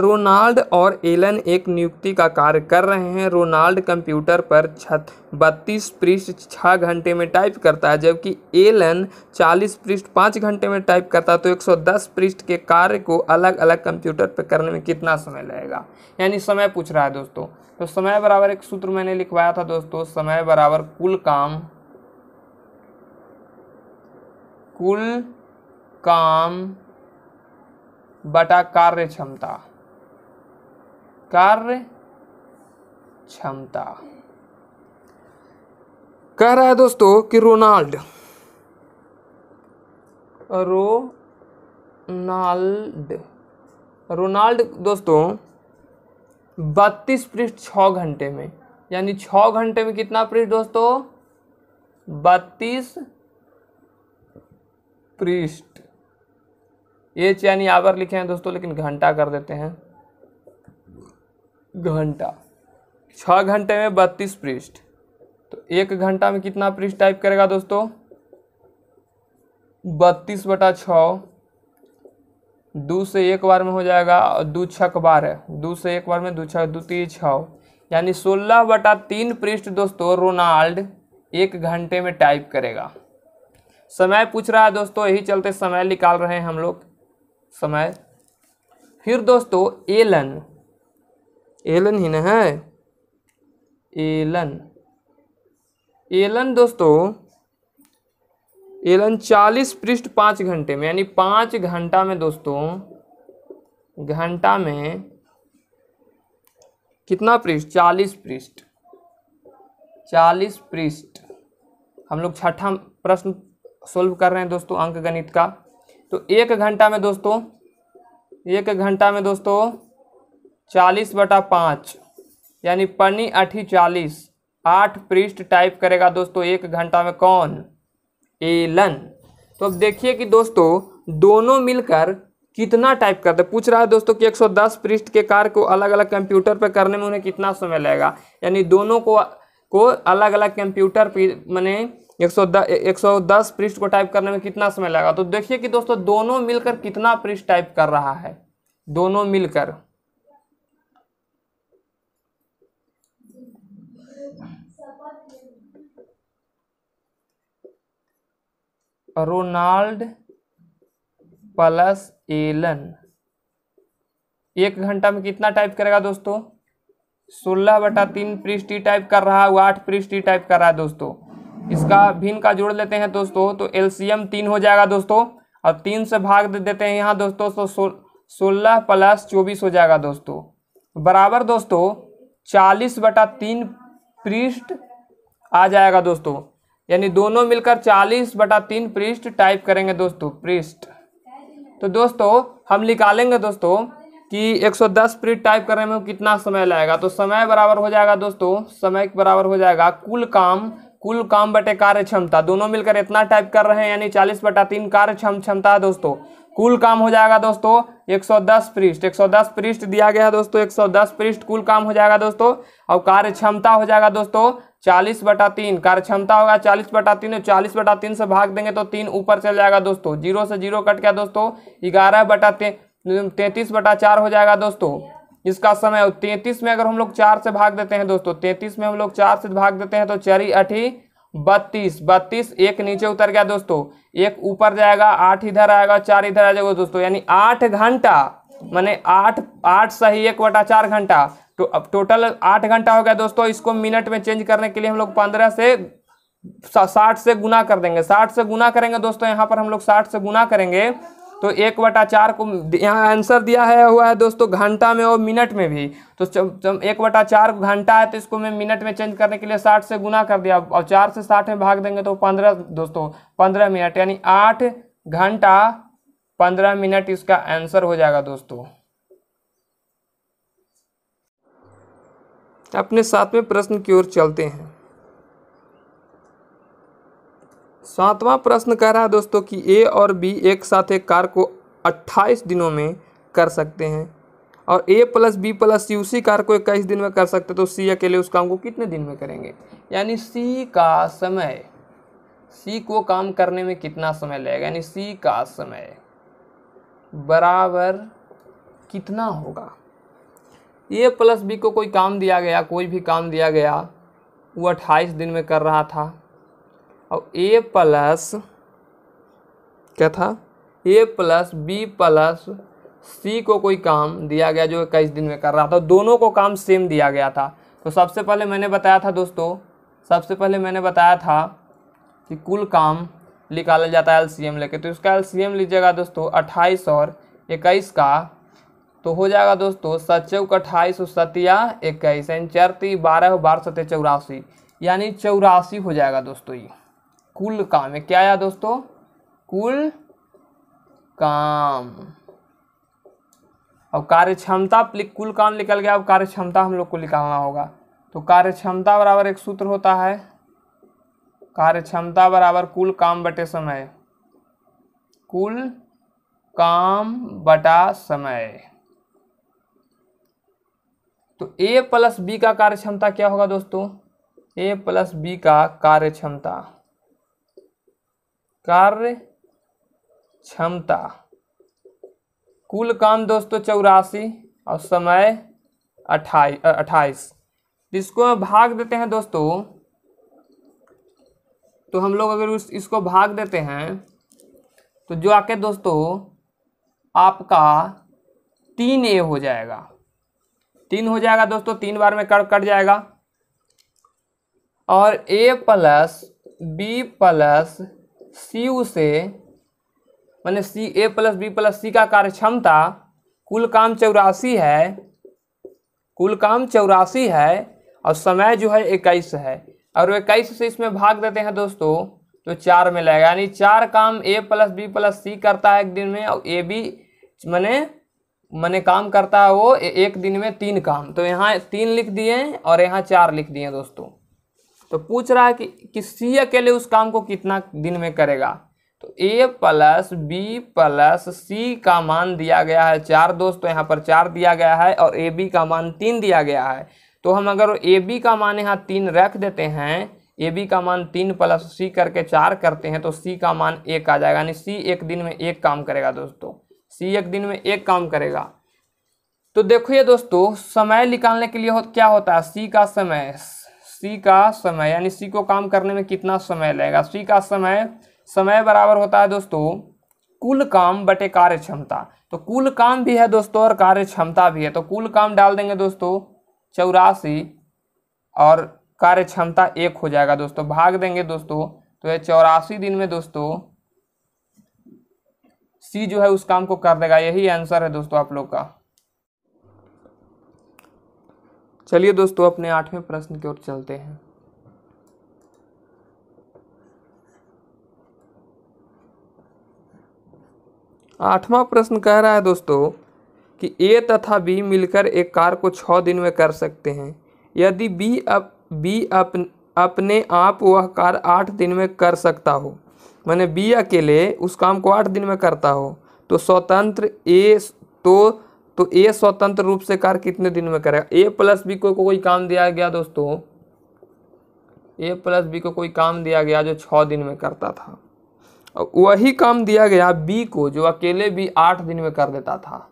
रोनाल्ड और एलन एक नियुक्ति का कार्य कर रहे हैं रोनाल्ड कंप्यूटर पर छत बत्तीस पृष्ठ छः घंटे में टाइप करता है जबकि एलन चालीस पृष्ठ पाँच घंटे में टाइप करता है तो एक सौ दस पृष्ठ के कार्य को अलग अलग कंप्यूटर पर करने में कितना समय लगेगा यानी समय पूछ रहा है दोस्तों तो समय बराबर एक सूत्र मैंने लिखवाया था दोस्तों समय बराबर कुल काम कुल काम बटा कार्य क्षमता कार्य क्षमता कह रहा है दोस्तों कि रोनाल्ड रोनाल्ड रोनाल्ड दोस्तों बत्तीस पृष्ठ छ घंटे में यानी छ घंटे में कितना पृष्ठ दोस्तों बत्तीस पृष्ठ एच यानी आवर लिखे हैं दोस्तों लेकिन घंटा कर देते हैं घंटा छ घंटे में बत्तीस पृष्ठ तो एक घंटा में कितना पृष्ठ टाइप करेगा दोस्तों बत्तीस बटा छ दो से एक बार में हो जाएगा और दो छक बार है दो से एक बार में दो छक दो तीन छ यानी सोलह बटा तीन पृष्ठ दोस्तों रोनाल्ड एक घंटे में टाइप करेगा समय पूछ रहा है दोस्तों यही चलते समय निकाल रहे हैं हम लोग समय फिर दोस्तों एलन एलन ही ना है एलन एलन दोस्तों एलन चालीस पृष्ठ पाँच घंटे में यानी पाँच घंटा में दोस्तों घंटा में कितना पृष्ठ चालीस पृष्ठ चालीस पृष्ठ हम लोग छठा प्रश्न सोल्व कर रहे हैं दोस्तों अंक गणित का तो एक घंटा में दोस्तों एक घंटा में दोस्तों चालीस बटा पाँच यानी पन्नी अठी चालीस आठ पृष्ठ टाइप करेगा दोस्तों एक घंटा में कौन एलन तो अब देखिए कि दोस्तों दोनों मिलकर कितना टाइप करते पूछ रहा है दोस्तों कि 110 पृष्ठ के कार्य को अलग अलग कंप्यूटर पर करने में उन्हें कितना समय लगेगा यानी दोनों को को अलग अलग कंप्यूटर पर मैंने 110 पृष्ठ को टाइप करने में कितना समय लगा तो देखिए कि दोस्तों दोनों मिलकर कितना पृष्ठ टाइप कर रहा है दोनों मिलकर रोनाल्ड प्लस एलन एक घंटा में कितना टाइप करेगा दोस्तों सोलह बटा तीन पृष्ठी टाइप कर रहा है वो आठ पृष्ठी टाइप कर रहा है दोस्तों इसका भिन्न का जोड़ लेते हैं दोस्तों तो एम तीन हो जाएगा दोस्तों और तीन से भाग दे देते हैं यहाँ दोस्तों तो सो सोलह प्लस चौबीस हो जाएगा दोस्तों बराबर दोस्तों चालीस बटा तीन पृष्ठ आ जाएगा दोस्तों यानी दोनों मिलकर चालीस बटा तीन पृष्ठ टाइप करेंगे दोस्तों पृष्ठ तो दोस्तों हम निकालेंगे दोस्तों कि दस पृष्ठ टाइप करने में कितना समय लगेगा तो समय बराबर हो जाएगा दोस्तों समय बराबर हो जाएगा कुल काम कुल काम बटे कार्य क्षमता दोनों मिलकर इतना टाइप कर रहे हैं यानी चालीस बटा तीन कार्य क्षमता है दोस्तों कुल काम हो जाएगा दोस्तों 110 पृष्ठ दस पृष्ठ दिया गया है दोस्तों 110 पृष्ठ कुल काम हो जाएगा दोस्तों और कार्य क्षमता हो जाएगा दोस्तों 40 बटा तीन कार्य क्षमता होगा 40 बटा तीन और चालीस बटा तीन से भाग देंगे तो तीन ऊपर चल जाएगा दोस्तों जीरो से जीरो कट गया दोस्तों ग्यारह बटा तैतीस बटा चार हो जाएगा दोस्तों इसका समय तैंतीस में अगर हम लोग चार से भाग देते हैं दोस्तों तैंतीस में हम लोग चार से भाग देते हैं तो चरी अठी बत्तीस बत्तीस एक नीचे उतर गया दोस्तों एक ऊपर जाएगा आठ इधर आएगा चार इधर आ जाएगा दोस्तों यानी आठ घंटा मैंने आठ आठ सही एक वटा चार घंटा तो अब टोटल आठ घंटा हो गया दोस्तों इसको मिनट में चेंज करने के लिए हम लोग पंद्रह से साठ से गुना कर देंगे साठ से गुना करेंगे दोस्तों यहाँ पर हम लोग साठ से गुना करेंगे तो एक बटा चार को यहाँ आंसर दिया है हुआ है दोस्तों घंटा में और मिनट में भी तो जब जब एक बटा चार घंटा है तो इसको मैं मिनट में चेंज करने के लिए साठ से गुना कर दिया और चार से साठ में भाग देंगे तो पंद्रह दोस्तों पंद्रह मिनट यानी आठ घंटा पंद्रह मिनट इसका आंसर हो जाएगा दोस्तों अपने साथ में प्रश्न की ओर चलते हैं सातवां प्रश्न कह रहा है दोस्तों कि ए और बी एक साथ एक कार को 28 दिनों में कर सकते हैं और A plus B plus C उसी कार को इक्कीस दिन में कर सकते तो सी अकेले उस काम को कितने दिन में करेंगे यानी सी का समय सी को काम करने में कितना समय लगेगा यानी सी का समय बराबर कितना होगा ए प्लस बी को कोई काम दिया गया कोई भी काम दिया गया वो अट्ठाईस दिन में कर रहा था और ए प्लस क्या था A plus B plus C को कोई काम दिया गया जो इक्कीस दिन में कर रहा था दोनों को काम सेम दिया गया था तो सबसे पहले मैंने बताया था दोस्तों सबसे पहले मैंने बताया था कि कुल काम निकाला जाता है एलसीएम लेके तो इसका एलसीएम लीजिएगा दोस्तों अट्ठाईस और इक्कीस का तो हो जाएगा दोस्तों सचौक अट्ठाईस सतिया इक्कीस एन चरती बारह बारह सत्य चौरासी यानी चौरासी हो जाएगा दोस्तों ये कुल काम है क्या आया दोस्तों कुल काम अब कार्य क्षमता कुल काम निकल गया अब कार्य क्षमता हम लोग को निकालना होगा तो कार्य क्षमता बराबर एक सूत्र होता है कार्य क्षमता बराबर कुल काम बटे समय कुल काम बटा समय तो ए प्लस बी का कार्य क्षमता क्या होगा दोस्तों ए प्लस बी का कार्य क्षमता कार्य क्षमता कुल काम दोस्तों चौरासी और समय अट्ठाई अट्ठाईस इसको भाग देते हैं दोस्तों तो हम लोग अगर उस इसको भाग देते हैं तो जो आके दोस्तों आपका तीन ए हो जाएगा तीन हो जाएगा दोस्तों तीन बार में कट कट जाएगा और A plus B plus U से मैंने C A plus B plus C का कार्य क्षमता कुल काम चौरासी है कुल काम चौरासी है और समय जो है इक्कीस है और इक्कीस से इसमें भाग देते हैं दोस्तों तो चार में लगेगा यानी चार काम A plus B plus C करता है एक दिन में और ए बी मैंने मैंने काम करता है वो एक दिन में तीन काम तो यहाँ तीन लिख दिए और यहाँ चार लिख दिए दोस्तों तो पूछ रहा है कि, कि सी अकेले उस काम को कितना दिन में करेगा तो A plus B plus C का मान दिया गया है चार दोस्त तो यहाँ पर चार दिया गया है और ए बी का मान तीन दिया गया है तो हम अगर ए बी का मान यहाँ तीन रख देते हैं ए बी का मान तीन प्लस सी करके चार करते हैं तो सी का मान एक आ जाएगा यानी सी एक दिन में एक काम करेगा दोस्तों सी एक दिन में एक काम करेगा तो देखो ये दोस्तों समय निकालने के लिए हो, क्या होता है सी का समय सी का समय यानी सी को काम करने में कितना समय लगेगा सी का समय समय बराबर होता है दोस्तों कुल काम बटे कार्य क्षमता तो कुल काम भी है दोस्तों और कार्य क्षमता भी है तो कुल काम डाल देंगे दोस्तों चौरासी और कार्य क्षमता एक हो जाएगा दोस्तों भाग देंगे दोस्तों तो ये चौरासी दिन में दोस्तों सी जो है उस काम को कर देगा यही आंसर है दोस्तों आप लोग का चलिए दोस्तों अपने आठवें प्रश्न की ओर चलते हैं आठवां प्रश्न कह रहा है दोस्तों कि ए तथा बी मिलकर एक कार को छः दिन में कर सकते हैं यदि बी अप बी अप, अपने आप वह कार आठ दिन में कर सकता हो मैंने बी अकेले उस काम को आठ दिन में करता हो तो स्वतंत्र ए तो तो ए स्वतंत्र रूप से कार्य कितने दिन में करेगा ए प्लस बी को कोई काम दिया गया दोस्तों ए प्लस बी को कोई काम दिया गया जो छः दिन में करता था और वही काम दिया गया बी को जो अकेले भी आठ दिन में कर देता था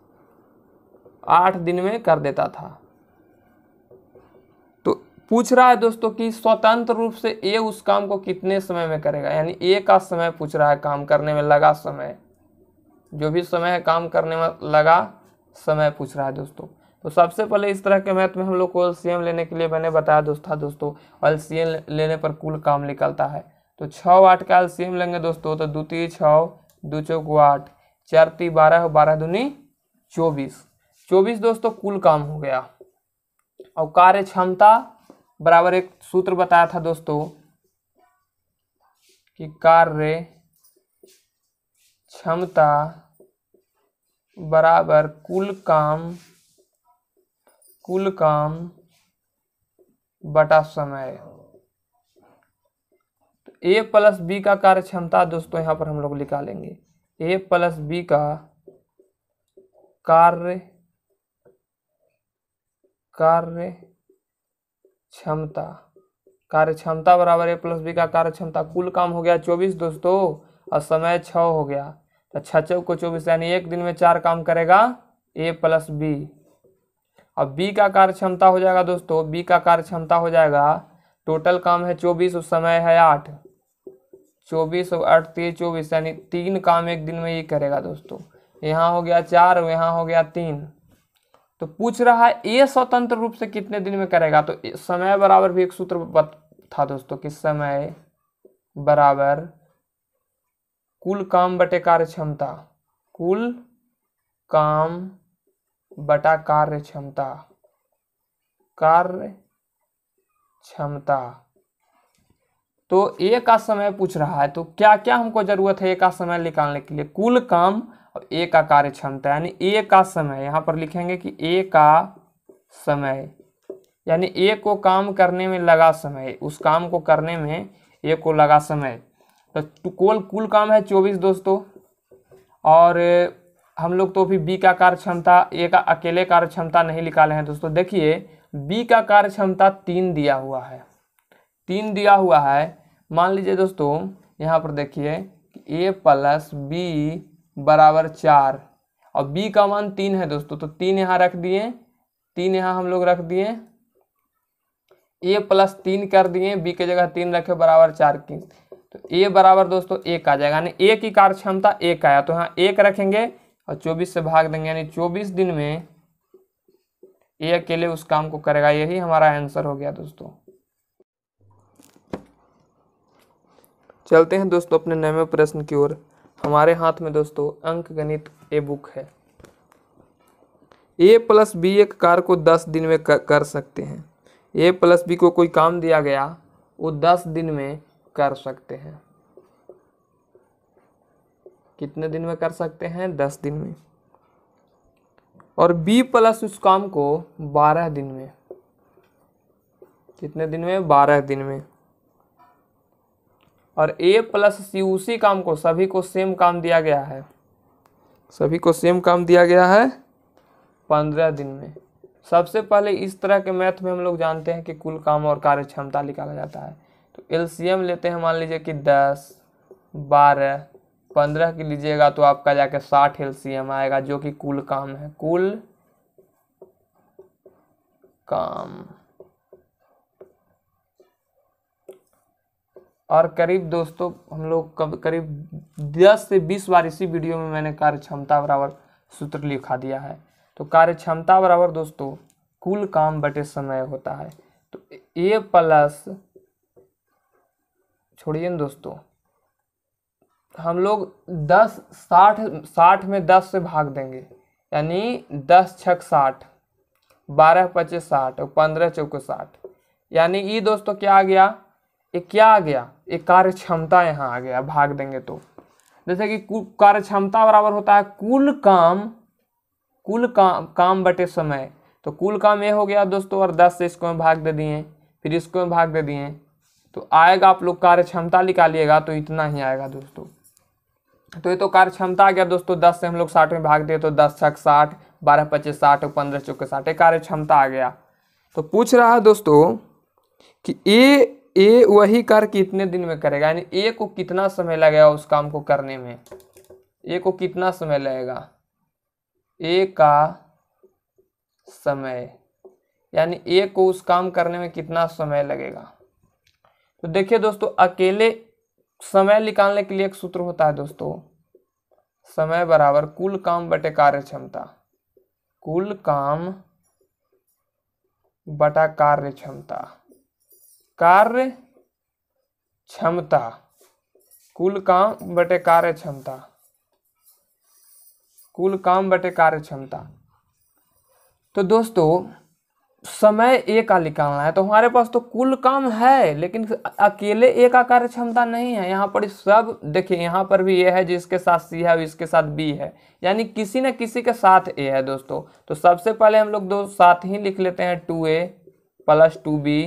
आठ दिन में कर देता था तो पूछ रहा है दोस्तों कि स्वतंत्र रूप से ए उस काम को कितने समय में करेगा यानी ए का समय पूछ रहा है काम करने में लगा समय जो भी समय है काम करने में लगा समय पूछ रहा है दोस्तों तो सबसे पहले इस तरह के मैथ में हम लोग को एल लेने के लिए मैंने बताया दोस्तों दोस्तों एल लेने पर कुल काम निकलता है तो छः आठ का एल लेंगे दोस्तों तो द्वितीय छः दो चौक आठ चार ती बारह बारह दूनी चौबीस चौबीस दोस्तों कुल काम हो गया और कार्य क्षमता बराबर एक सूत्र बताया था दोस्तों कि कार्य क्षमता बराबर कुल काम कुल काम बटा समय तो ए प्लस बी का कार्य क्षमता दोस्तों यहां पर हम लोग निकालेंगे ए प्लस बी का कार्य कार्य क्षमता कार्य क्षमता बराबर ए प्लस बी का कार्य क्षमता कुल काम हो गया चौबीस दोस्तों और समय छ हो गया तो अच्छा, छः चौको चौबीस यानी एक दिन में चार काम करेगा ए प्लस बी अब बी का कार्य क्षमता हो जाएगा दोस्तों बी का कार्य क्षमता हो जाएगा टोटल काम है चौबीस और समय है आठ चौबीस और आठ तीस चौबीस यानी तीन काम एक दिन में ये करेगा दोस्तों यहाँ हो गया चार और यहाँ हो गया तीन तो पूछ रहा है ए स्वतंत्र रूप से कितने दिन में करेगा तो समय बराबर भी एक सूत्र था दोस्तों कि समय बराबर कुल काम बटे कार्य क्षमता कुल काम बटा कार्य क्षमता कार्य क्षमता तो ए का समय पूछ रहा है तो क्या क्या हमको जरूरत है ए का समय निकालने के लिए कुल काम और ए का कार्य क्षमता यानी ए का समय यहां पर लिखेंगे कि ए का समय यानी ए को काम करने में लगा समय उस काम को करने में ए को लगा समय तो कोल कुल काम है चौबीस दोस्तों और हम लोग तो भी बी का कार्य क्षमता ए का अकेले कार्य क्षमता नहीं निकाले हैं दोस्तों देखिए बी का कार्य क्षमता तीन दिया हुआ है तीन दिया हुआ है मान लीजिए दोस्तों यहाँ पर देखिए ए प्लस बी बराबर चार और बी का मान तीन है दोस्तों तो तीन यहाँ रख दिए तीन यहाँ हम लोग रख दिए ए प्लस तीन कर दिए बी की जगह तीन रखे बराबर चार की तो ए बराबर दोस्तों एक आ जाएगा यानी एक की कार्य क्षमता एक आया तो यहाँ एक रखेंगे और चौबीस से भाग देंगे यानी चौबीस दिन में ए अकेले उस काम को करेगा यही हमारा आंसर हो गया दोस्तों चलते हैं दोस्तों अपने नवे प्रश्न की ओर हमारे हाथ में दोस्तों अंक गणित ए बुक है ए प्लस बी एक कार को दस दिन में कर सकते हैं ए प्लस बी को कोई काम दिया गया वो दस दिन में कर सकते हैं कितने दिन में कर सकते हैं दस दिन में और बी प्लस उस काम को बारह दिन में कितने दिन में बारह दिन में और ए प्लस सी उसी काम को सभी को सेम काम दिया गया है सभी को सेम काम दिया गया है पंद्रह दिन में सबसे पहले इस तरह के मैथ में हम लोग जानते हैं कि कुल काम और कार्य क्षमता निकाला जाता है तो एलसीएम लेते हैं मान लीजिए कि दस बारह पंद्रह की लीजिएगा तो आपका जाके साठ एलसीएम आएगा जो कि कुल काम है कुल काम और करीब दोस्तों हम लोग करीब दस से बीस बार इसी वीडियो में मैंने कार्य क्षमता बराबर सूत्र लिखा दिया है तो कार्य क्षमता बराबर दोस्तों कुल काम बटे समय होता है तो ए प्लस छोड़िए ना दोस्तों हम लोग दस साठ साठ में दस से भाग देंगे यानी दस छक साठ बारह पच्चीस साठ और पंद्रह चौक साठ यानी ये दोस्तों क्या आ गया ये क्या आ गया ये कार्य क्षमता यहाँ आ गया भाग देंगे तो जैसे कि कार्य क्षमता बराबर होता है कुल काम कुल काम काम बटे समय तो कुल काम ये हो गया दोस्तों और दस से इसको में भाग दे दिए फिर इसको में भाग दे दिए तो आएगा आप लोग कार्य क्षमता निकालिएगा तो इतना ही आएगा दोस्तों तो ये तो कार्य क्षमता आ गया दोस्तों दस से हम लोग साठ में भाग दिए तो दस छक साठ बारह पच्चीस साठ और पंद्रह चौके साठ ये कार्य क्षमता आ गया तो पूछ रहा है दोस्तों कि ए ए वही कार्य कितने दिन में करेगा यानी ए को कितना समय लगेगा उस काम को करने में ए को कितना समय लगेगा ए का समय यानी ए को उस काम करने में कितना समय लगेगा तो देखिए दोस्तों अकेले समय निकालने के लिए एक सूत्र होता है दोस्तों समय बराबर कुल काम बटे कार्य क्षमता कुल काम बटा कार्य क्षमता कार्य क्षमता कुल काम बटे कार्य क्षमता कुल काम बटे कार्य क्षमता तो दोस्तों समय ए का निकालना है तो हमारे पास तो कुल काम है लेकिन अकेले ए का कार्य क्षमता नहीं है यहाँ पर सब देखिए यहाँ पर भी ए है जिसके साथ सी है इसके साथ बी है यानी किसी न किसी के साथ ए है दोस्तों तो सबसे पहले हम लोग दो साथ ही लिख लेते हैं two A plus two B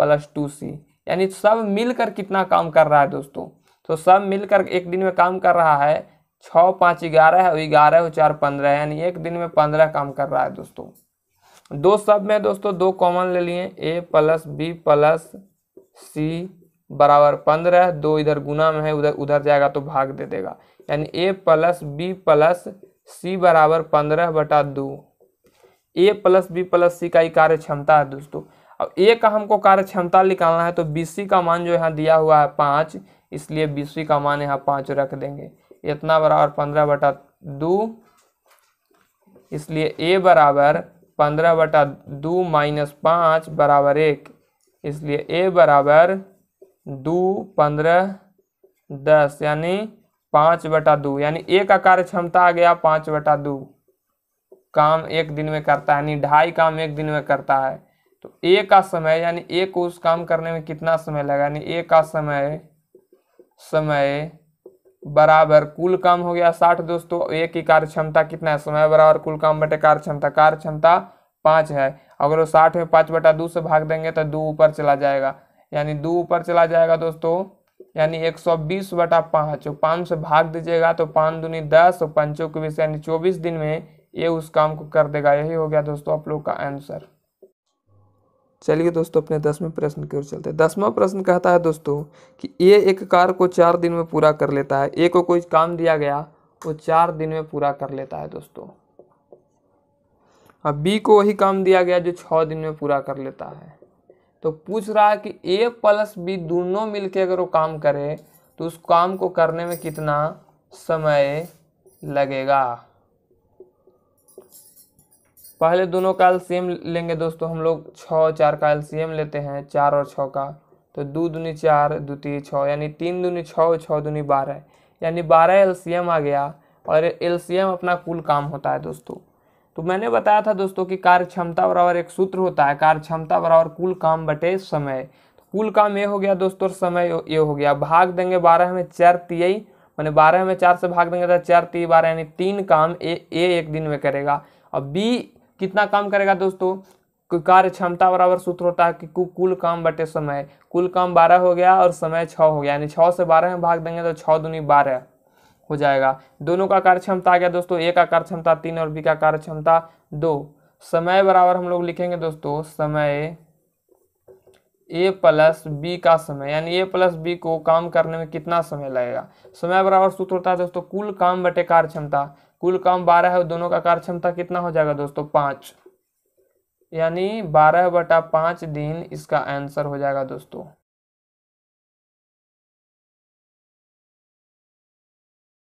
plus two C यानी सब मिलकर कितना काम कर रहा है दोस्तों तो सब मिलकर एक दिन में काम कर रहा है छः पाँच ग्यारह है ग्यारह हो चार पंद्रह यानी एक दिन में पंद्रह काम कर रहा है दोस्तों दो सब में दोस्तों दो कॉमन ले लिए A plus B plus C बराबर पंद्रह दो इधर गुना में है उधर उधर जाएगा तो भाग दे देगा यानी A plus B plus C बराबर पंद्रह बटा दो A plus B plus C का ही कार्य क्षमता है दोस्तों अब ए का हमको कार्य क्षमता निकालना है तो बी सी का मान जो यहाँ दिया हुआ है पाँच इसलिए बी सी का मान यहाँ पाँच रख देंगे इतना बराबर पंद्रह बटा दो इसलिए ए बराबर पंद्रह बटा दो माइनस पाँच बराबर एक इसलिए ए बराबर दो पंद्रह दस यानी पाँच बटा दो यानी ए का कार्य क्षमता आ गया पाँच बटा दो काम एक दिन में करता है यानी ढाई काम एक दिन में करता है तो ए का समय यानी ए को उस काम करने में कितना समय लगा यानी ए का समय समय बराबर कुल काम हो गया साठ दोस्तों एक की कार्य क्षमता कितना है समय बराबर कुल काम बटे कार्य क्षमता कार्य क्षमता पाँच है अगर वो साठ में पाँच बटा दो से भाग देंगे तो दो ऊपर चला जाएगा यानी दो ऊपर चला जाएगा दोस्तों यानी एक सौ बीस बटा पाँच तो पाँच से भाग दीजिएगा तो पाँच दूनी दस और तो पंचों के बीस यानी चौबीस दिन में ये उस काम को कर देगा यही हो गया दोस्तों आप लोग का आंसर चलिए दोस्तों अपने दसवें प्रश्न की ओर चलते हैं दसवां प्रश्न कहता है दोस्तों कि ए एक कार्य को चार दिन में पूरा कर लेता है ए को कोई काम दिया गया वो चार दिन में पूरा कर लेता है दोस्तों अब बी को वही काम दिया गया जो छः दिन में पूरा कर लेता है तो पूछ रहा है कि ए प्लस बी दोनों मिलके अगर वो काम करे तो उस काम को करने में कितना समय लगेगा पहले दोनों का एल्सियम लेंगे दोस्तों हम लोग छः और चार का एल्सियम लेते हैं चार और छः का तो दो दूनी चार दो तीन छः यानी तीन दूनी छः और छः दूनी बारह यानी बारह एल्सियम आ गया और एल्सियम अपना कुल काम होता है दोस्तों तो मैंने बताया था दोस्तों कि कार्य क्षमता बराबर एक सूत्र होता है कार्य क्षमता बराबर कुल काम बटे समय तो कुल काम ये हो गया दोस्तों और समय ये हो गया भाग देंगे बारह में चार तिहाई मैंने बारह में चार से भाग देंगे तो चार ती बारह यानी तीन काम ए, ए एक दिन में करेगा और बी कितना काम करेगा दोस्तों कार्य क्षमता बराबर सूत्र होता है कि कु, कुल काम बटे समय कुल काम बारह हो गया और समय छः हो गया यानी छः से बारह में भाग देंगे तो छः दुनी बारह हो जाएगा दोनों का कार्य क्षमता आ गया दोस्तों ए का कार्य क्षमता तीन और बी का कार्य क्षमता दो समय बराबर हम लोग लिखेंगे दोस्तों समय ए प्लस बी का समय यानी ए प्लस बी को काम करने में कितना समय लगेगा समय बराबर सूत्र होता है दोस्तों कुल काम बटे कार्य क्षमता कुल काम बारह है दोनों का कार्य क्षमता कितना हो जाएगा दोस्तों पाँच यानी बारह बटा पाँच दिन इसका आंसर हो जाएगा दोस्तों